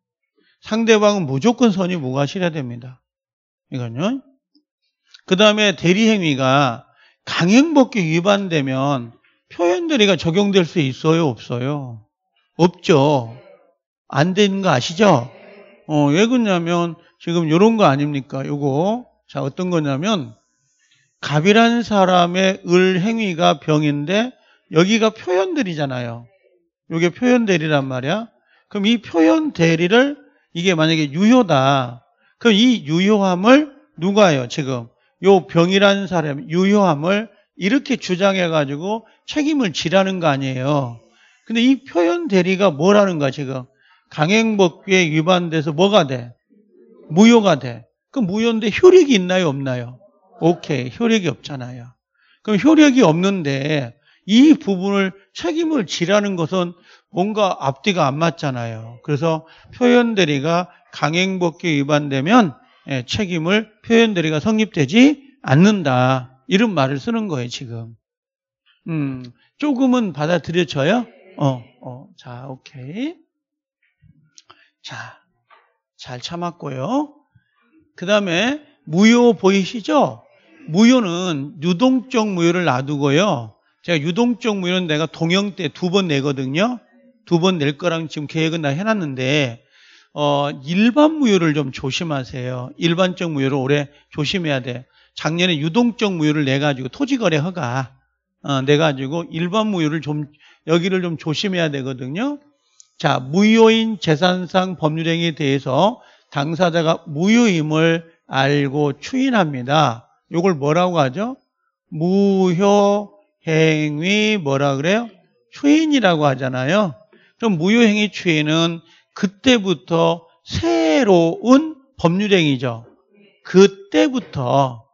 상대방은 무조건 선이 무과실해야 됩니다. 이건요. 그 다음에 대리행위가 강행법규 위반되면 표현들이가 적용될 수 있어요? 없어요? 없죠. 안 되는 거 아시죠? 어, 왜 그러냐면 지금 이런 거 아닙니까? 이거 자, 어떤 거냐면 갑이란 사람의 을 행위가 병인데 여기가 표현들이잖아요. 이게 표현대리란 말이야. 그럼 이 표현대리를 이게 만약에 유효다. 그럼 이 유효함을 누가요? 지금 요 병이란 사람 유효함을 이렇게 주장해가지고 책임을 지라는 거 아니에요. 근데 이 표현대리가 뭐라는 거야 지금? 강행법규에 위반돼서 뭐가 돼? 무효가 돼. 그 무효인데 효력이 있나요? 없나요? 오케이. 효력이 없잖아요. 그럼 효력이 없는데 이 부분을 책임을 지라는 것은 뭔가 앞뒤가 안 맞잖아요. 그래서 표현대리가 강행법규 위반되면 예, 책임을 표현대리가 성립되지 않는다. 이런 말을 쓰는 거예요, 지금. 음, 조금은 받아들여져요? 어, 어, 자, 오케이. 자, 잘 참았고요. 그 다음에 무효 보이시죠? 무효는 유동적 무효를 놔두고요. 제가 유동적 무효는 내가 동영 때 두 번 내거든요. 두 번 낼 거랑 지금 계획은 다 해놨는데 어, 일반 무효를 좀 조심하세요. 일반적 무효를 올해 조심해야 돼. 작년에 유동적 무효를 내 가지고 토지거래 허가 어, 내 가지고 일반 무효를 좀 여기를 좀 조심해야 되거든요. 자, 무효인 재산상 법률행위에 대해서 당사자가 무효임을 알고 추인합니다. 이걸 뭐라고 하죠? 무효행위 뭐라 그래요? 추인이라고 하잖아요. 그럼 무효행위 추인은 그때부터 새로운 법률행위죠. 그때부터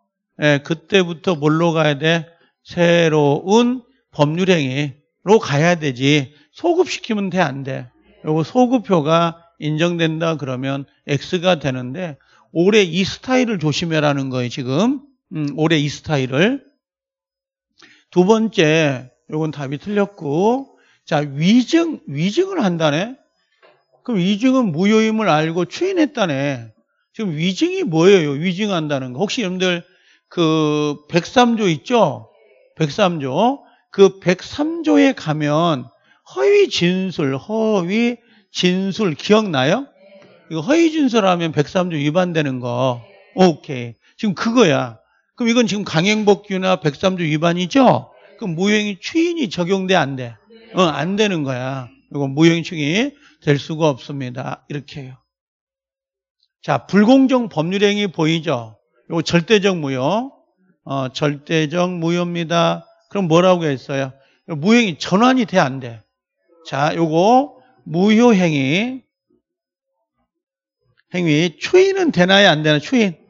예, 그때부터 뭘로 가야 돼? 새로운 법률행위로 가야 되지. 소급시키면 돼, 안 돼? 요거 소급효가 인정된다 그러면 X가 되는데 올해 이 스타일을 조심해라는 거예요, 지금. 음, 올해 이 스타일을. 두 번째, 요건 답이 틀렸고, 자, 위증, 위증을 한다네? 그럼 위증은 무효임을 알고 추인했다네. 지금 위증이 뭐예요? 위증한다는 거. 혹시 여러분들 그 103조 있죠? 103조. 그 103조에 가면 허위 진술, 허위 진술 기억나요? 이거 허위 진술하면 103조 위반되는 거. 오케이. 지금 그거야. 그럼 이건 지금 강행복규나 103조 위반이죠? 그럼 무효행위 추인이 적용돼 안 돼? 어, 안 되는 거야. 이건 무효행위 추인이 될 수가 없습니다. 이렇게 해요. 자, 불공정 법률행위 보이죠? 이거 절대적 무효. 어, 절대적 무효입니다. 그럼 뭐라고 했어요? 무효행위 전환이 돼, 안 돼? 자, 요거 무효행위. 행위. 추인은 되나요? 안 되나? 요 추인.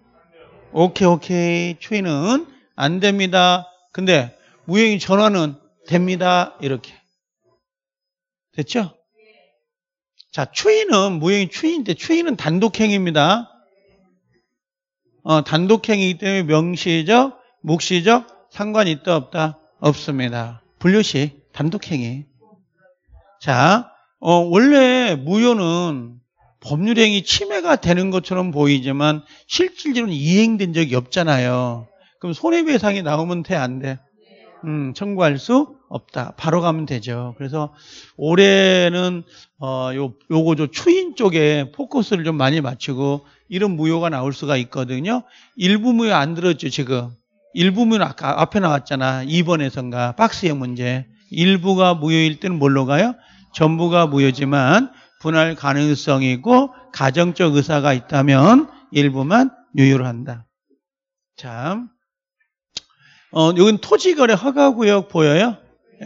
오케이 오케이 추위는 안 됩니다. 근데 무형이 전화는 됩니다. 이렇게 됐죠? 자 추위는 무형이 추위인데 추위는 단독행입니다. 어, 단독행이기 때문에 명시적, 묵시적 상관이 있다 없다 없습니다. 분류시 단독행위. 자 어, 원래 무효는 법률행위 침해가 되는 것처럼 보이지만 실질적으로 이행된 적이 없잖아요. 그럼 손해배상이 나오면 돼, 안 돼? 음, 청구할 수 없다. 바로 가면 되죠. 그래서 올해는 어, 요, 요거 저 추인 쪽에 포커스를 좀 많이 맞추고 이런 무효가 나올 수가 있거든요. 일부 무효 안 들었죠, 지금. 일부 무효는 아까 앞에 나왔잖아. 2번에선가 박스의 문제. 일부가 무효일 때는 뭘로 가요? 전부가 무효지만 분할 가능성이 있고 가정적 의사가 있다면 일부만 유효를한다 참. 어, 여긴 토지거래 허가구역 보여요?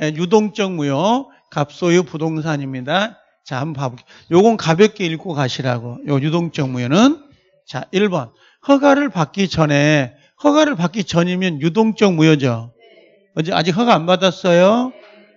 예, 유동적 무효 갑소유 부동산입니다. 자, 한 번 봐볼게요. 이건 가볍게 읽고 가시라고. 요 유동적 무효는 자, 1번. 허가를 받기 전에, 허가를 받기 전이면 유동적 무효죠. 어제 아직 허가 안 받았어요?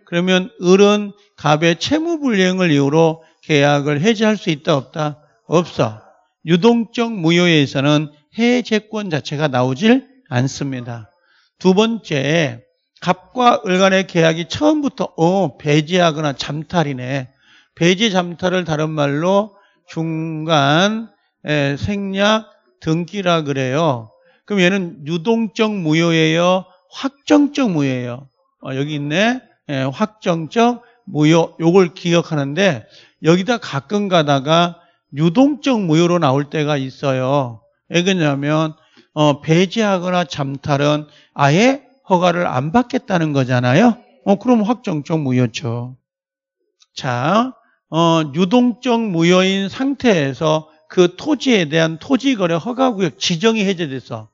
그러면 을은 갑의 채무불이행을 이유로 계약을 해지할 수 있다 없다? 없어. 유동적 무효에서는 해제권 자체가 나오질 않습니다. 두 번째, 갑과 을 간의 계약이 처음부터 어 배제하거나 잠탈이네. 배제 잠탈을 다른 말로 중간 에, 생략 등기라 그래요. 그럼 얘는 유동적 무효예요, 확정적 무효예요. 어, 여기 있네. 에, 예, 확정적 무효. 요걸 기억하는데 여기다 가끔 가다가 유동적 무효로 나올 때가 있어요. 왜 그러냐면 어, 배제하거나 잠탈은 아예 허가를 안 받겠다는 거잖아요. 어, 그럼 확정적 무효죠. 자, 어, 유동적 무효인 상태에서 그 토지에 대한 토지거래 허가구역 지정이 해제돼서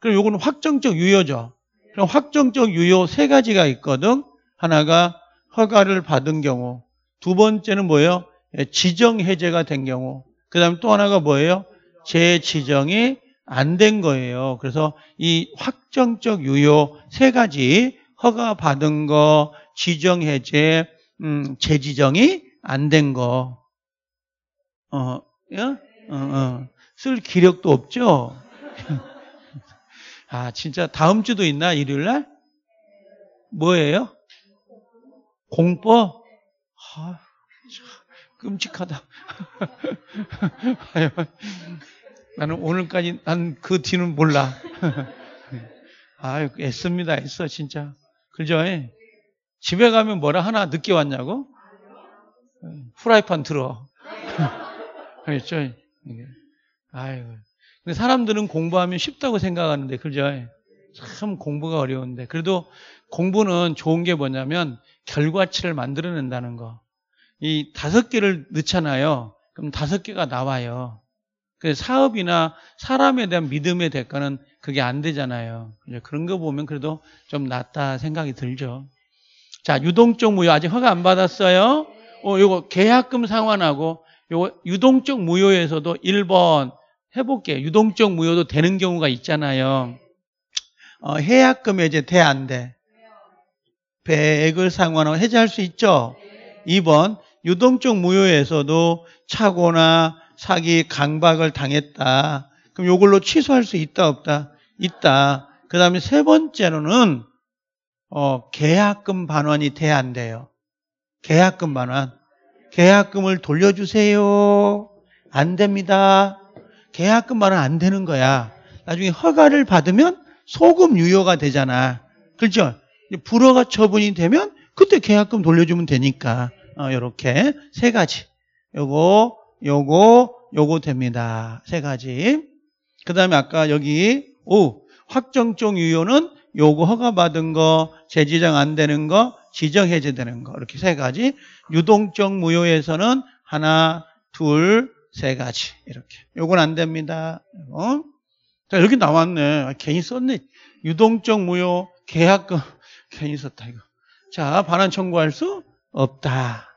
그럼 요건 확정적 유효죠. 그럼 확정적 유효 세 가지가 있거든. 하나가 허가를 받은 경우, 두 번째는 뭐예요? 예, 지정 해제가 된 경우 그 다음에 또 하나가 뭐예요? 재지정이 안 된 거예요. 그래서 이 확정적 유효 세 가지 허가 받은 거, 지정 해제, 음, 재지정이 안 된 거. 어, 예? 어, 어. 쓸 기력도 없죠? 아, 진짜 다음 주도 있나? 일요일 날? 뭐예요? 공법? 아, 끔찍하다. 나는 오늘까지 난 그 뒤는 몰라. 아유, 애씁니다. 애써, 진짜. 그죠? 예. 집에 가면 뭐라 하나 늦게 왔냐고? 후라이팬 들어. 알겠죠? 예. 아유. 근데 사람들은 공부하면 쉽다고 생각하는데, 그죠? 예. 참 공부가 어려운데. 그래도 공부는 좋은 게 뭐냐면 결과치를 만들어낸다는 거. 이 다섯 개를 넣잖아요. 그럼 다섯 개가 나와요. 그래서 사업이나 사람에 대한 믿음의 대가는 그게 안 되잖아요. 그런 거 보면 그래도 좀 낫다 생각이 들죠. 자, 유동적 무효 아직 허가 안 받았어요. 어, 요거 계약금 상환하고 요거 유동적 무효에서도 1번 해볼게요. 유동적 무효도 되는 경우가 있잖아요. 어, 해약금에 이제 대안 돼. 배액을 상환하고 해제할 수 있죠. 2번 유동적 무효에서도 차고나 사기 강박을 당했다. 그럼 이걸로 취소할 수 있다 없다? 있다. 그 다음에 세 번째로는 어, 계약금 반환이 돼야 안 돼요. 계약금 반환. 계약금을 돌려주세요. 안 됩니다. 계약금 반환 안 되는 거야. 나중에 허가를 받으면 소금 유효가 되잖아. 그렇죠? 불허가 처분이 되면 그때 계약금 돌려주면 되니까. 이렇게 어, 세 가지. 요거, 요거, 요거 됩니다. 세 가지. 그 다음에 아까 여기 오 확정적 유효는 요거 허가받은 거, 재지정 안 되는 거, 지정 해제되는 거 이렇게 세 가지. 유동적 무효에서는 하나, 둘, 세 가지 이렇게. 요건 안 됩니다. 어? 자 이렇게 나왔네. 아, 괜히 썼네. 유동적 무효 계약금 괜히 썼다 이거. 자 반환 청구할 수 없다.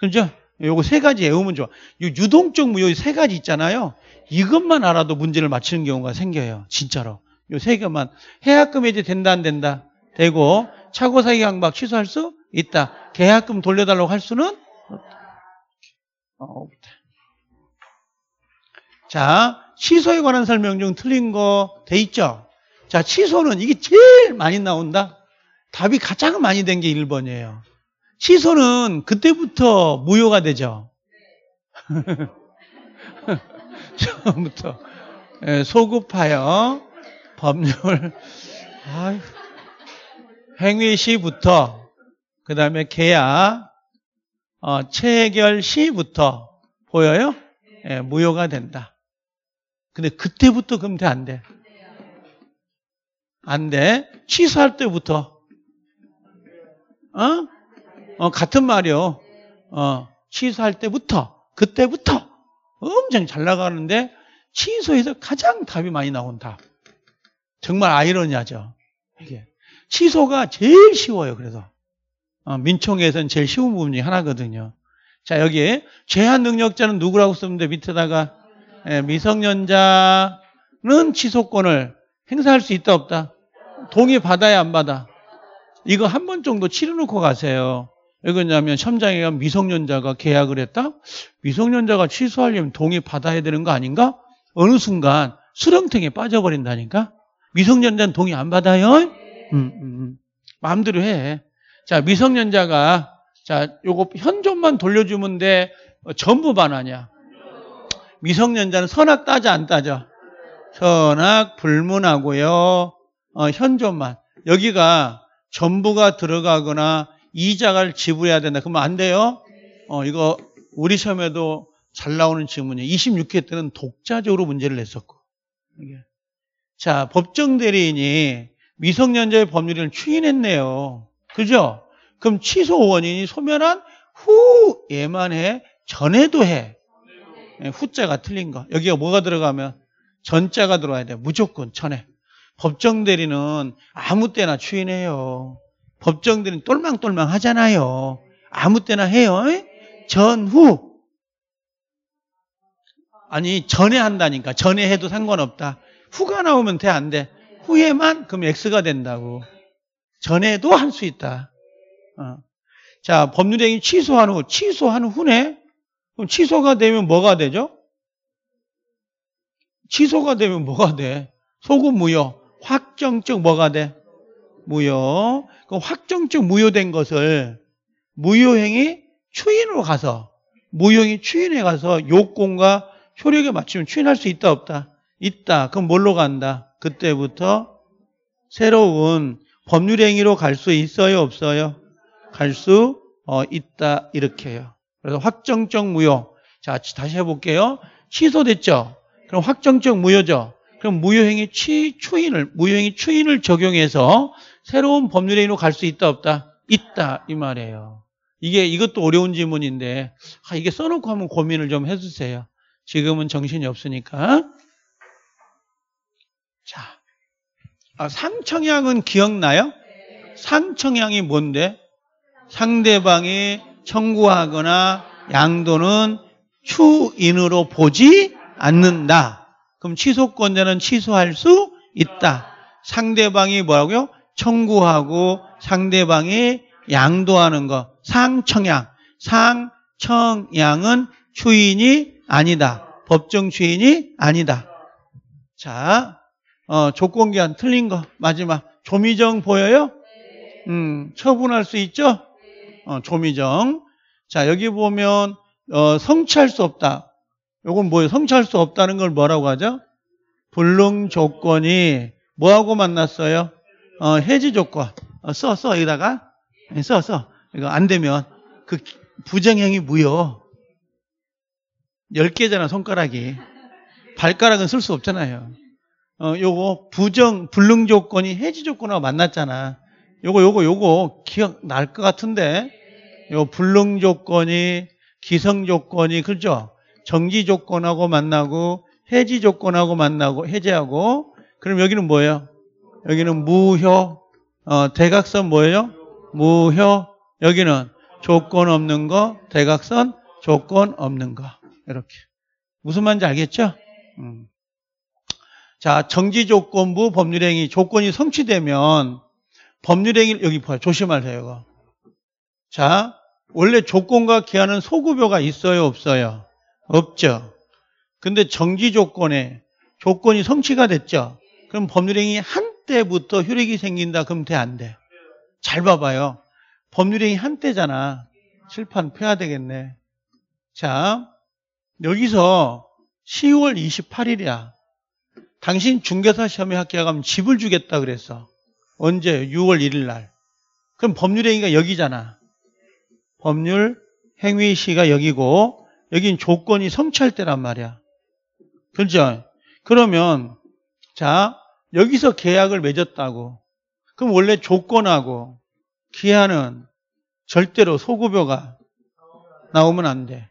그죠? 요거 세 가지 외우면 좋아. 요 유동적 무효 뭐 세 가지 있잖아요. 이것만 알아도 문제를 맞히는 경우가 생겨요. 진짜로. 요 세 개만. 해약금 해제 된다, 안 된다? 되고, 착오사기 강박 취소할 수 있다. 계약금 돌려달라고 할 수는 없다. 어, 자, 취소에 관한 설명 중 틀린 거 돼 있죠? 자, 취소는 이게 제일 많이 나온다. 답이 가장 많이 된 게 1번이에요. 시소는 그때부터 무효가 되죠. 네. 처음부터 예, 소급하여 법률 행위 시부터 그 다음에 계약 어, 체결 시부터 보여요? 예, 무효가 된다. 근데 그때부터 금태 안 돼. 안 돼. 취소할 때부터. 어? 어, 같은 말이요. 어, 취소할 때부터, 그때부터 엄청 잘 나가는데 취소에서 가장 답이 많이 나온 답. 정말 아이러니하죠. 이게. 취소가 제일 쉬워요. 그래서. 어, 민총에서는 제일 쉬운 부분 중에 하나거든요. 자, 여기에 제한 능력자는 누구라고 쓰는데 밑에다가 예, 미성년자는 취소권을 행사할 수 있다 없다? 동의 받아야 안 받아? 이거 한 번 정도 치르놓고 가세요. 왜 그러냐면 샴장이가 미성년자가 계약을 했다? 미성년자가 취소하려면 동의 받아야 되는 거 아닌가? 어느 순간 수렁텅에 빠져버린다니까? 미성년자는 동의 안 받아요? 음, 음, 음. 마음대로 해. 자, 미성년자가 자, 요거 현존만 돌려주면 돼. 어, 전부 반하냐 미성년자는 선악 따지안 따져? 선악 불문하고요. 어, 현존만. 여기가 전부가 들어가거나 이자를 지불해야 된다. 그러면 안 돼요. 어, 이거 우리 시험에도 잘 나오는 질문이에요. 26회 때는 독자적으로 문제를 냈었고. 자, 법정 대리인이 미성년자의 법률을 추인했네요. 그죠? 그럼 취소 원인이 소멸한 후에만 해, 전에도 해. 네, 후자가 틀린 거. 여기가 뭐가 들어가면 전자가 들어와야 돼. 무조건 전에. 법정 대리는 아무 때나 추인해요. 법정들은 똘망똘망 하잖아요. 아무 때나 해요. 전후. 아니, 전에 한다니까. 전에 해도 상관없다. 후가 나오면 돼, 안 돼. 후에만, 그럼 X가 된다고. 전에도 할 수 있다. 어. 자, 법률행위 취소한 후, 취소한 후네? 그럼 취소가 되면 뭐가 되죠? 취소가 되면 뭐가 돼? 소급 무효. 확정적 뭐가 돼? 무효. 그 확정적 무효된 것을 무효행이 추인으로 가서 무효행이 추인에 가서 요건과 효력에 맞추면 추인할 수 있다 없다. 있다. 그럼 뭘로 간다? 그때부터 새로운 법률행위로 갈 수 있어요 없어요? 갈수 어, 있다 이렇게요. 그래서 확정적 무효. 자 다시 해볼게요. 취소됐죠. 그럼 확정적 무효죠. 그럼 무효행위 취 추인을 무효행위 추인을 적용해서 새로운 법률행위로 갈 수 있다 없다? 있다 이 말이에요. 이게 이것도 어려운 질문인데 아, 이게 써놓고 한번 고민을 좀 해주세요. 지금은 정신이 없으니까. 자, 아, 상청향은 기억나요? 상청향이 뭔데? 상대방이 청구하거나 양도는 추인으로 보지 않는다. 그럼 취소권자는 취소할 수 있다. 상대방이 뭐라고요? 청구하고 상대방이 양도하는 것. 상청양. 상청양은 주인이 아니다. 법정 주인이 아니다. 자, 어, 조건기한 틀린 거. 마지막. 조미정 보여요? 음, 처분할 수 있죠? 어, 조미정. 자, 여기 보면, 어, 성취할 수 없다. 요건 뭐예요? 성취할 수 없다는 걸 뭐라고 하죠? 불능 조건이 뭐하고 만났어요? 어, 해지 조건 어, 써, 써 여기다가 예, 써, 써 이거 안 되면 그 부정형이 무효 10개잖아 손가락이 발가락은 쓸 수 없잖아요 어, 요거 부정 불능 조건이 해지 조건하고 만났잖아 요거 요거 요거 기억날 것 같은데 요 불능 조건이 기성 조건이 그죠 정지 조건하고 만나고 해지 조건하고 만나고 해제하고 그럼 여기는 뭐예요? 여기는 무효. 어, 대각선 뭐예요? 무효. 여기는 조건 없는 거, 대각선 조건 없는 거. 이렇게. 무슨 말인지 알겠죠? 음. 자, 정지조건부 법률행위 조건이 성취되면 법률행위 여기 봐요. 조심하세요. 이거. 자, 원래 조건과 기한은 소급여가 있어요, 없어요? 없죠. 근데 정지 조건에 조건이 성취가 됐죠. 그럼 법률행위 한 한때부터 효력이 생긴다 그럼 돼, 안 돼? 잘 봐봐요. 법률행위 한때잖아. 칠판 펴야 되겠네. 자, 여기서 10월 28일이야. 당신 중개사 시험에 합격하면 집을 주겠다 그랬어. 언제? 6월 1일 날. 그럼 법률행위가 여기잖아. 법률 행위 시가 여기고 여긴 조건이 성취할 때란 말이야. 그렇죠? 그러면 자 여기서 계약을 맺었다고. 그럼 원래 조건하고 기한은 절대로 소급여가 나오면 안 돼.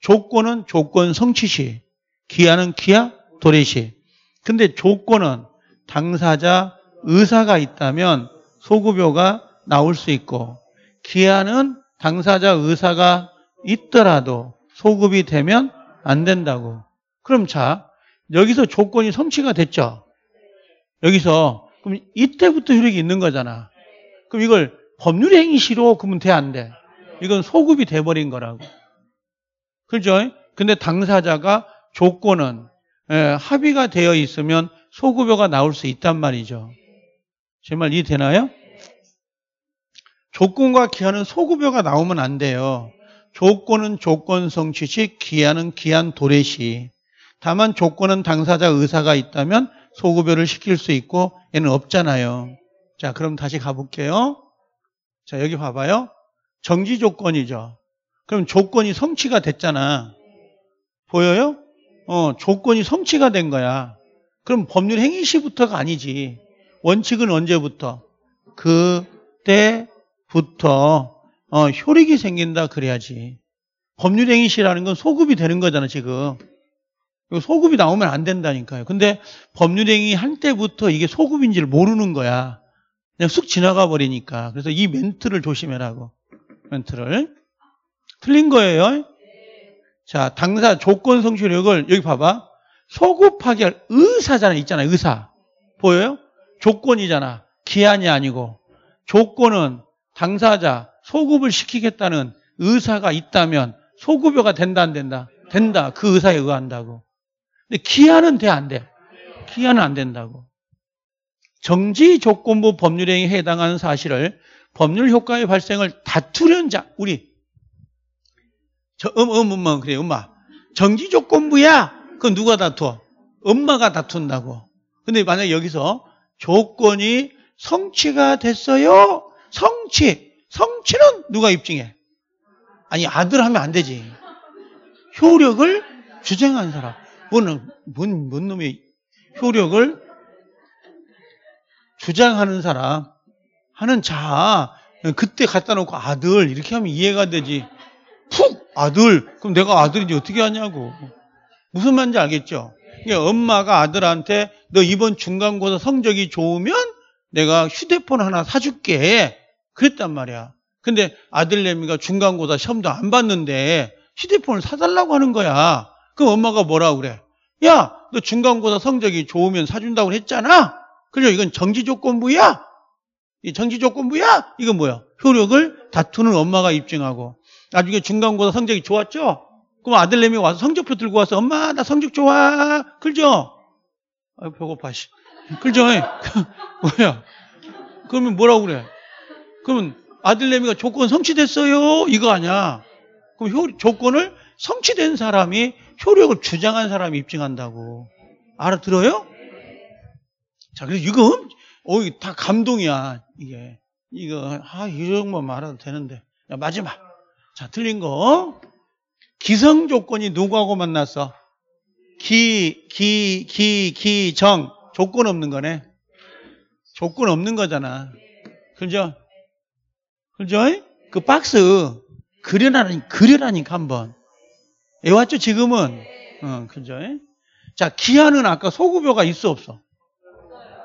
조건은 조건 성취시, 기한은 기하 도래시. 근데 조건은 당사자 의사가 있다면 소급여가 나올 수 있고 기한은 당사자 의사가 있더라도 소급이 되면 안 된다고. 그럼 자, 여기서 조건이 성취가 됐죠. 여기서 그럼 이때부터 효력이 있는 거잖아. 그럼 이걸 법률 행위시로 그러면 돼안 돼? 이건 소급이 돼버린 거라고. 그죠? 렇 근데 당사자가 조건은 예, 합의가 되어 있으면 소급여가 나올 수 있단 말이죠. 제 말 이해되나요? 조건과 기한은 소급여가 나오면 안 돼요. 조건은 조건 성취시, 기한은 기한 도래시. 다만 조건은 당사자 의사가 있다면 소급별을 시킬 수 있고 얘는 없잖아요. 자, 그럼 다시 가볼게요. 자, 여기 봐봐요. 정지 조건이죠. 그럼 조건이 성취가 됐잖아. 보여요? 어, 조건이 성취가 된 거야. 그럼 법률 행위 시부터가 아니지. 원칙은 언제부터? 그때부터 어, 효력이 생긴다 그래야지. 법률 행위 시라는 건 소급이 되는 거잖아, 지금. 소급이 나오면 안 된다니까요. 근데 법률행위 한 때부터 이게 소급인지를 모르는 거야. 그냥 쑥 지나가 버리니까. 그래서 이 멘트를 조심해라고. 멘트를. 틀린 거예요. 자, 당사 조건 성취력을 여기 봐봐. 소급하게 할 의사잖아. 있잖아. 의사. 보여요? 조건이잖아. 기한이 아니고. 조건은 당사자 소급을 시키겠다는 의사가 있다면 소급여가 된다 안 된다? 된다. 그 의사에 의한다고. 근데 기한은 돼, 안 돼? 기한은 안 된다고. 정지 조건부 법률행위에 해당하는 사실을 법률 효과의 발생을 다투려는 자, 우리. 저, 음, 음, 엄마, 그래, 엄마. 정지 조건부야? 그건 누가 다투어? 엄마가 다툰다고. 근데 만약 여기서 조건이 성취가 됐어요? 성취. 성취는 누가 입증해? 아니, 아들 하면 안 되지. 효력을 주장한 사람. 나쁜, 뭔, 뭔 놈의 효력을 주장하는 사람, 하는 자, 그때 갖다 놓고 아들, 이렇게 하면 이해가 되지. 푹! 아들! 그럼 내가 아들인지 어떻게 하냐고. 무슨 말인지 알겠죠? 그러니까 엄마가 아들한테 너 이번 중간고사 성적이 좋으면 내가 휴대폰 하나 사줄게. 그랬단 말이야. 근데 아들내미가 중간고사 시험도 안 봤는데 휴대폰을 사달라고 하는 거야. 그럼 엄마가 뭐라 그래? 야, 너 중간고사 성적이 좋으면 사준다고 했잖아? 그죠? 이건 정지조건부야? 이 정지조건부야? 이건 뭐야? 효력을 다투는 엄마가 입증하고. 나중에 중간고사 성적이 좋았죠? 그럼 아들내미 네 와서 성적표 들고 와서 엄마 나 성적 좋아 그죠? 아 배고파 씨 그죠? 뭐야? 그러면 뭐라고 그래? 그러면 아들내미가 네 조건 성취됐어요 이거 아니야? 그럼 효, 조건을 성취된 사람이 효력을 주장한 사람이 입증한다고. 알아들어요? 자, 그래서 이거, 어, 이거 다 감동이야, 이게. 이거, 아, 이런거 말아도 되는데. 야, 마지막. 자, 틀린 거. 기성 조건이 누구하고 만났어? 기, 기, 기, 기, 정. 조건 없는 거네. 조건 없는 거잖아. 그죠? 그죠? 그 박스, 그려라니, 그려라니까 한번. 예, 왔죠, 지금은? 응, 어, 그죠? 자, 기한은 아까 소급여가 있어, 없어?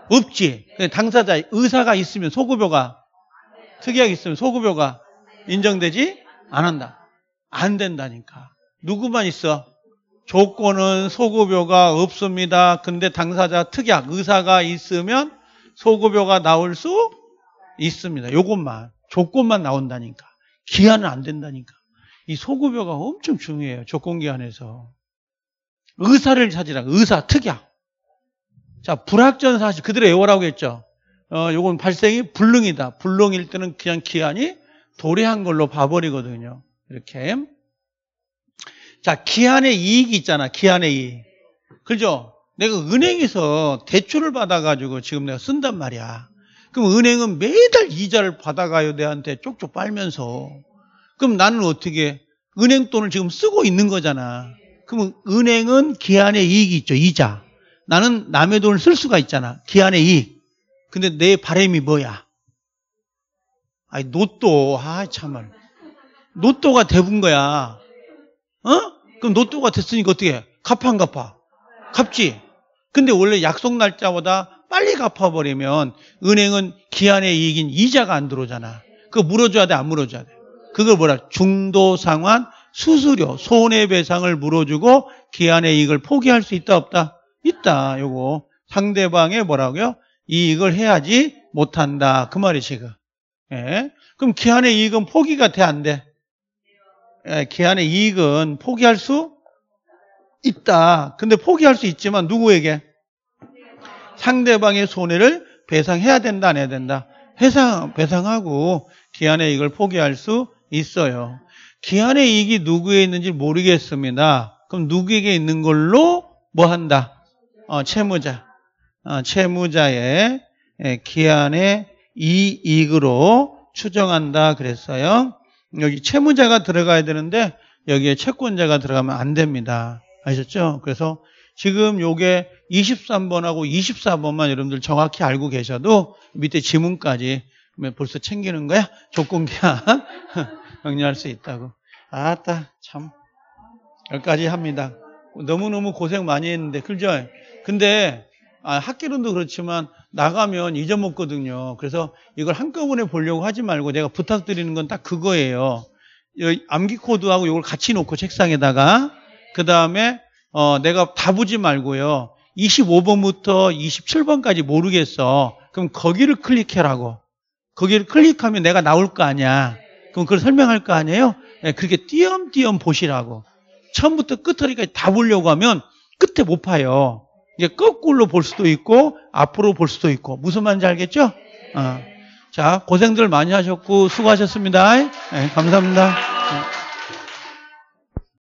없지. 그 당사자, 의사가 있으면 소급여가, 특이하게 있으면 소급여가 인정되지? 안 한다. 안 된다니까. 누구만 있어? 조건은 소급여가 없습니다. 근데 당사자 특약 의사가 있으면 소급여가 나올 수 있습니다. 요것만 조건만 나온다니까. 기한은 안 된다니까. 이 소급여가 엄청 중요해요. 조건기 안에서. 의사를 찾으라. 의사, 특약. 자, 불확전 사실 그대로 애워라고 했죠. 어, 요건 발생이 불능이다. 불능일 때는 그냥 기한이 도래한 걸로 봐버리거든요. 이렇게. 자, 기한의 이익이 있잖아. 기한의 이익. 그죠? 내가 은행에서 대출을 받아가지고 지금 내가 쓴단 말이야. 그럼 은행은 매달 이자를 받아가요. 내한테 쪽쪽 빨면서. 그럼 나는 어떻게 은행 돈을 지금 쓰고 있는 거잖아. 그럼 은행은 기한의 이익이 있죠. 이자. 나는 남의 돈을 쓸 수가 있잖아. 기한의 이익. 근데 내 바램이 뭐야? 아이 노또. 아, 참말. 노또가 대분 거야. 어? 그럼 노또가 됐으니까 어떻게 해? 갚아 안 갚아? 갚지? 근데 원래 약속 날짜보다 빨리 갚아버리면 은행은 기한의 이익인 이자가 안 들어오잖아. 그거 물어줘야 돼? 안 물어줘야 돼? 그걸 뭐라 중도 상환 수수료 손해배상을 물어주고 기한의 이익을 포기할 수 있다 없다 있다 요거 상대방의 뭐라고요 이익을 해야지 못한다 그 말이 지금 그. 예. 그럼 기한의 이익은 포기가 돼 안 돼? 예, 기한의 이익은 포기할 수 있다. 근데 포기할 수 있지만 누구에게? 상대방의 손해를 배상해야 된다, 안 해야 된다? 해상, 배상하고 기한의 이익을 포기할 수 있어요. 기한의 이익이 누구에 있는지 모르겠습니다. 그럼 누구에게 있는 걸로 뭐 한다? 어, 채무자. 어, 채무자의 예, 기한의 이익으로 추정한다 그랬어요. 여기 채무자가 들어가야 되는데 여기에 채권자가 들어가면 안 됩니다. 아셨죠? 그래서 지금 요게 23번하고 24번만 여러분들 정확히 알고 계셔도 밑에 지문까지 그러면 벌써 챙기는 거야? 조건 기약 영리할 수 있다고. 아따 참 여기까지 합니다. 너무너무 고생 많이 했는데 그죠? 근데 아, 학기론도 그렇지만 나가면 잊어먹거든요. 그래서 이걸 한꺼번에 보려고 하지 말고 내가 부탁드리는 건 딱 그거예요. 암기 코드하고 이걸 같이 놓고 책상에다가 그 다음에 어, 내가 다 보지 말고요. 25번부터 27번까지 모르겠어. 그럼 거기를 클릭해라고. 거기를 클릭하면 내가 나올 거 아니야. 그럼 그걸 설명할 거 아니에요? 네, 그렇게 띄엄띄엄 보시라고. 처음부터 끝까지 다 보려고 하면 끝에 못 파요. 이제 거꾸로 볼 수도 있고 앞으로 볼 수도 있고 무슨 말인지 알겠죠? 어. 자 고생들 많이 하셨고 수고하셨습니다. 네, 감사합니다. 예.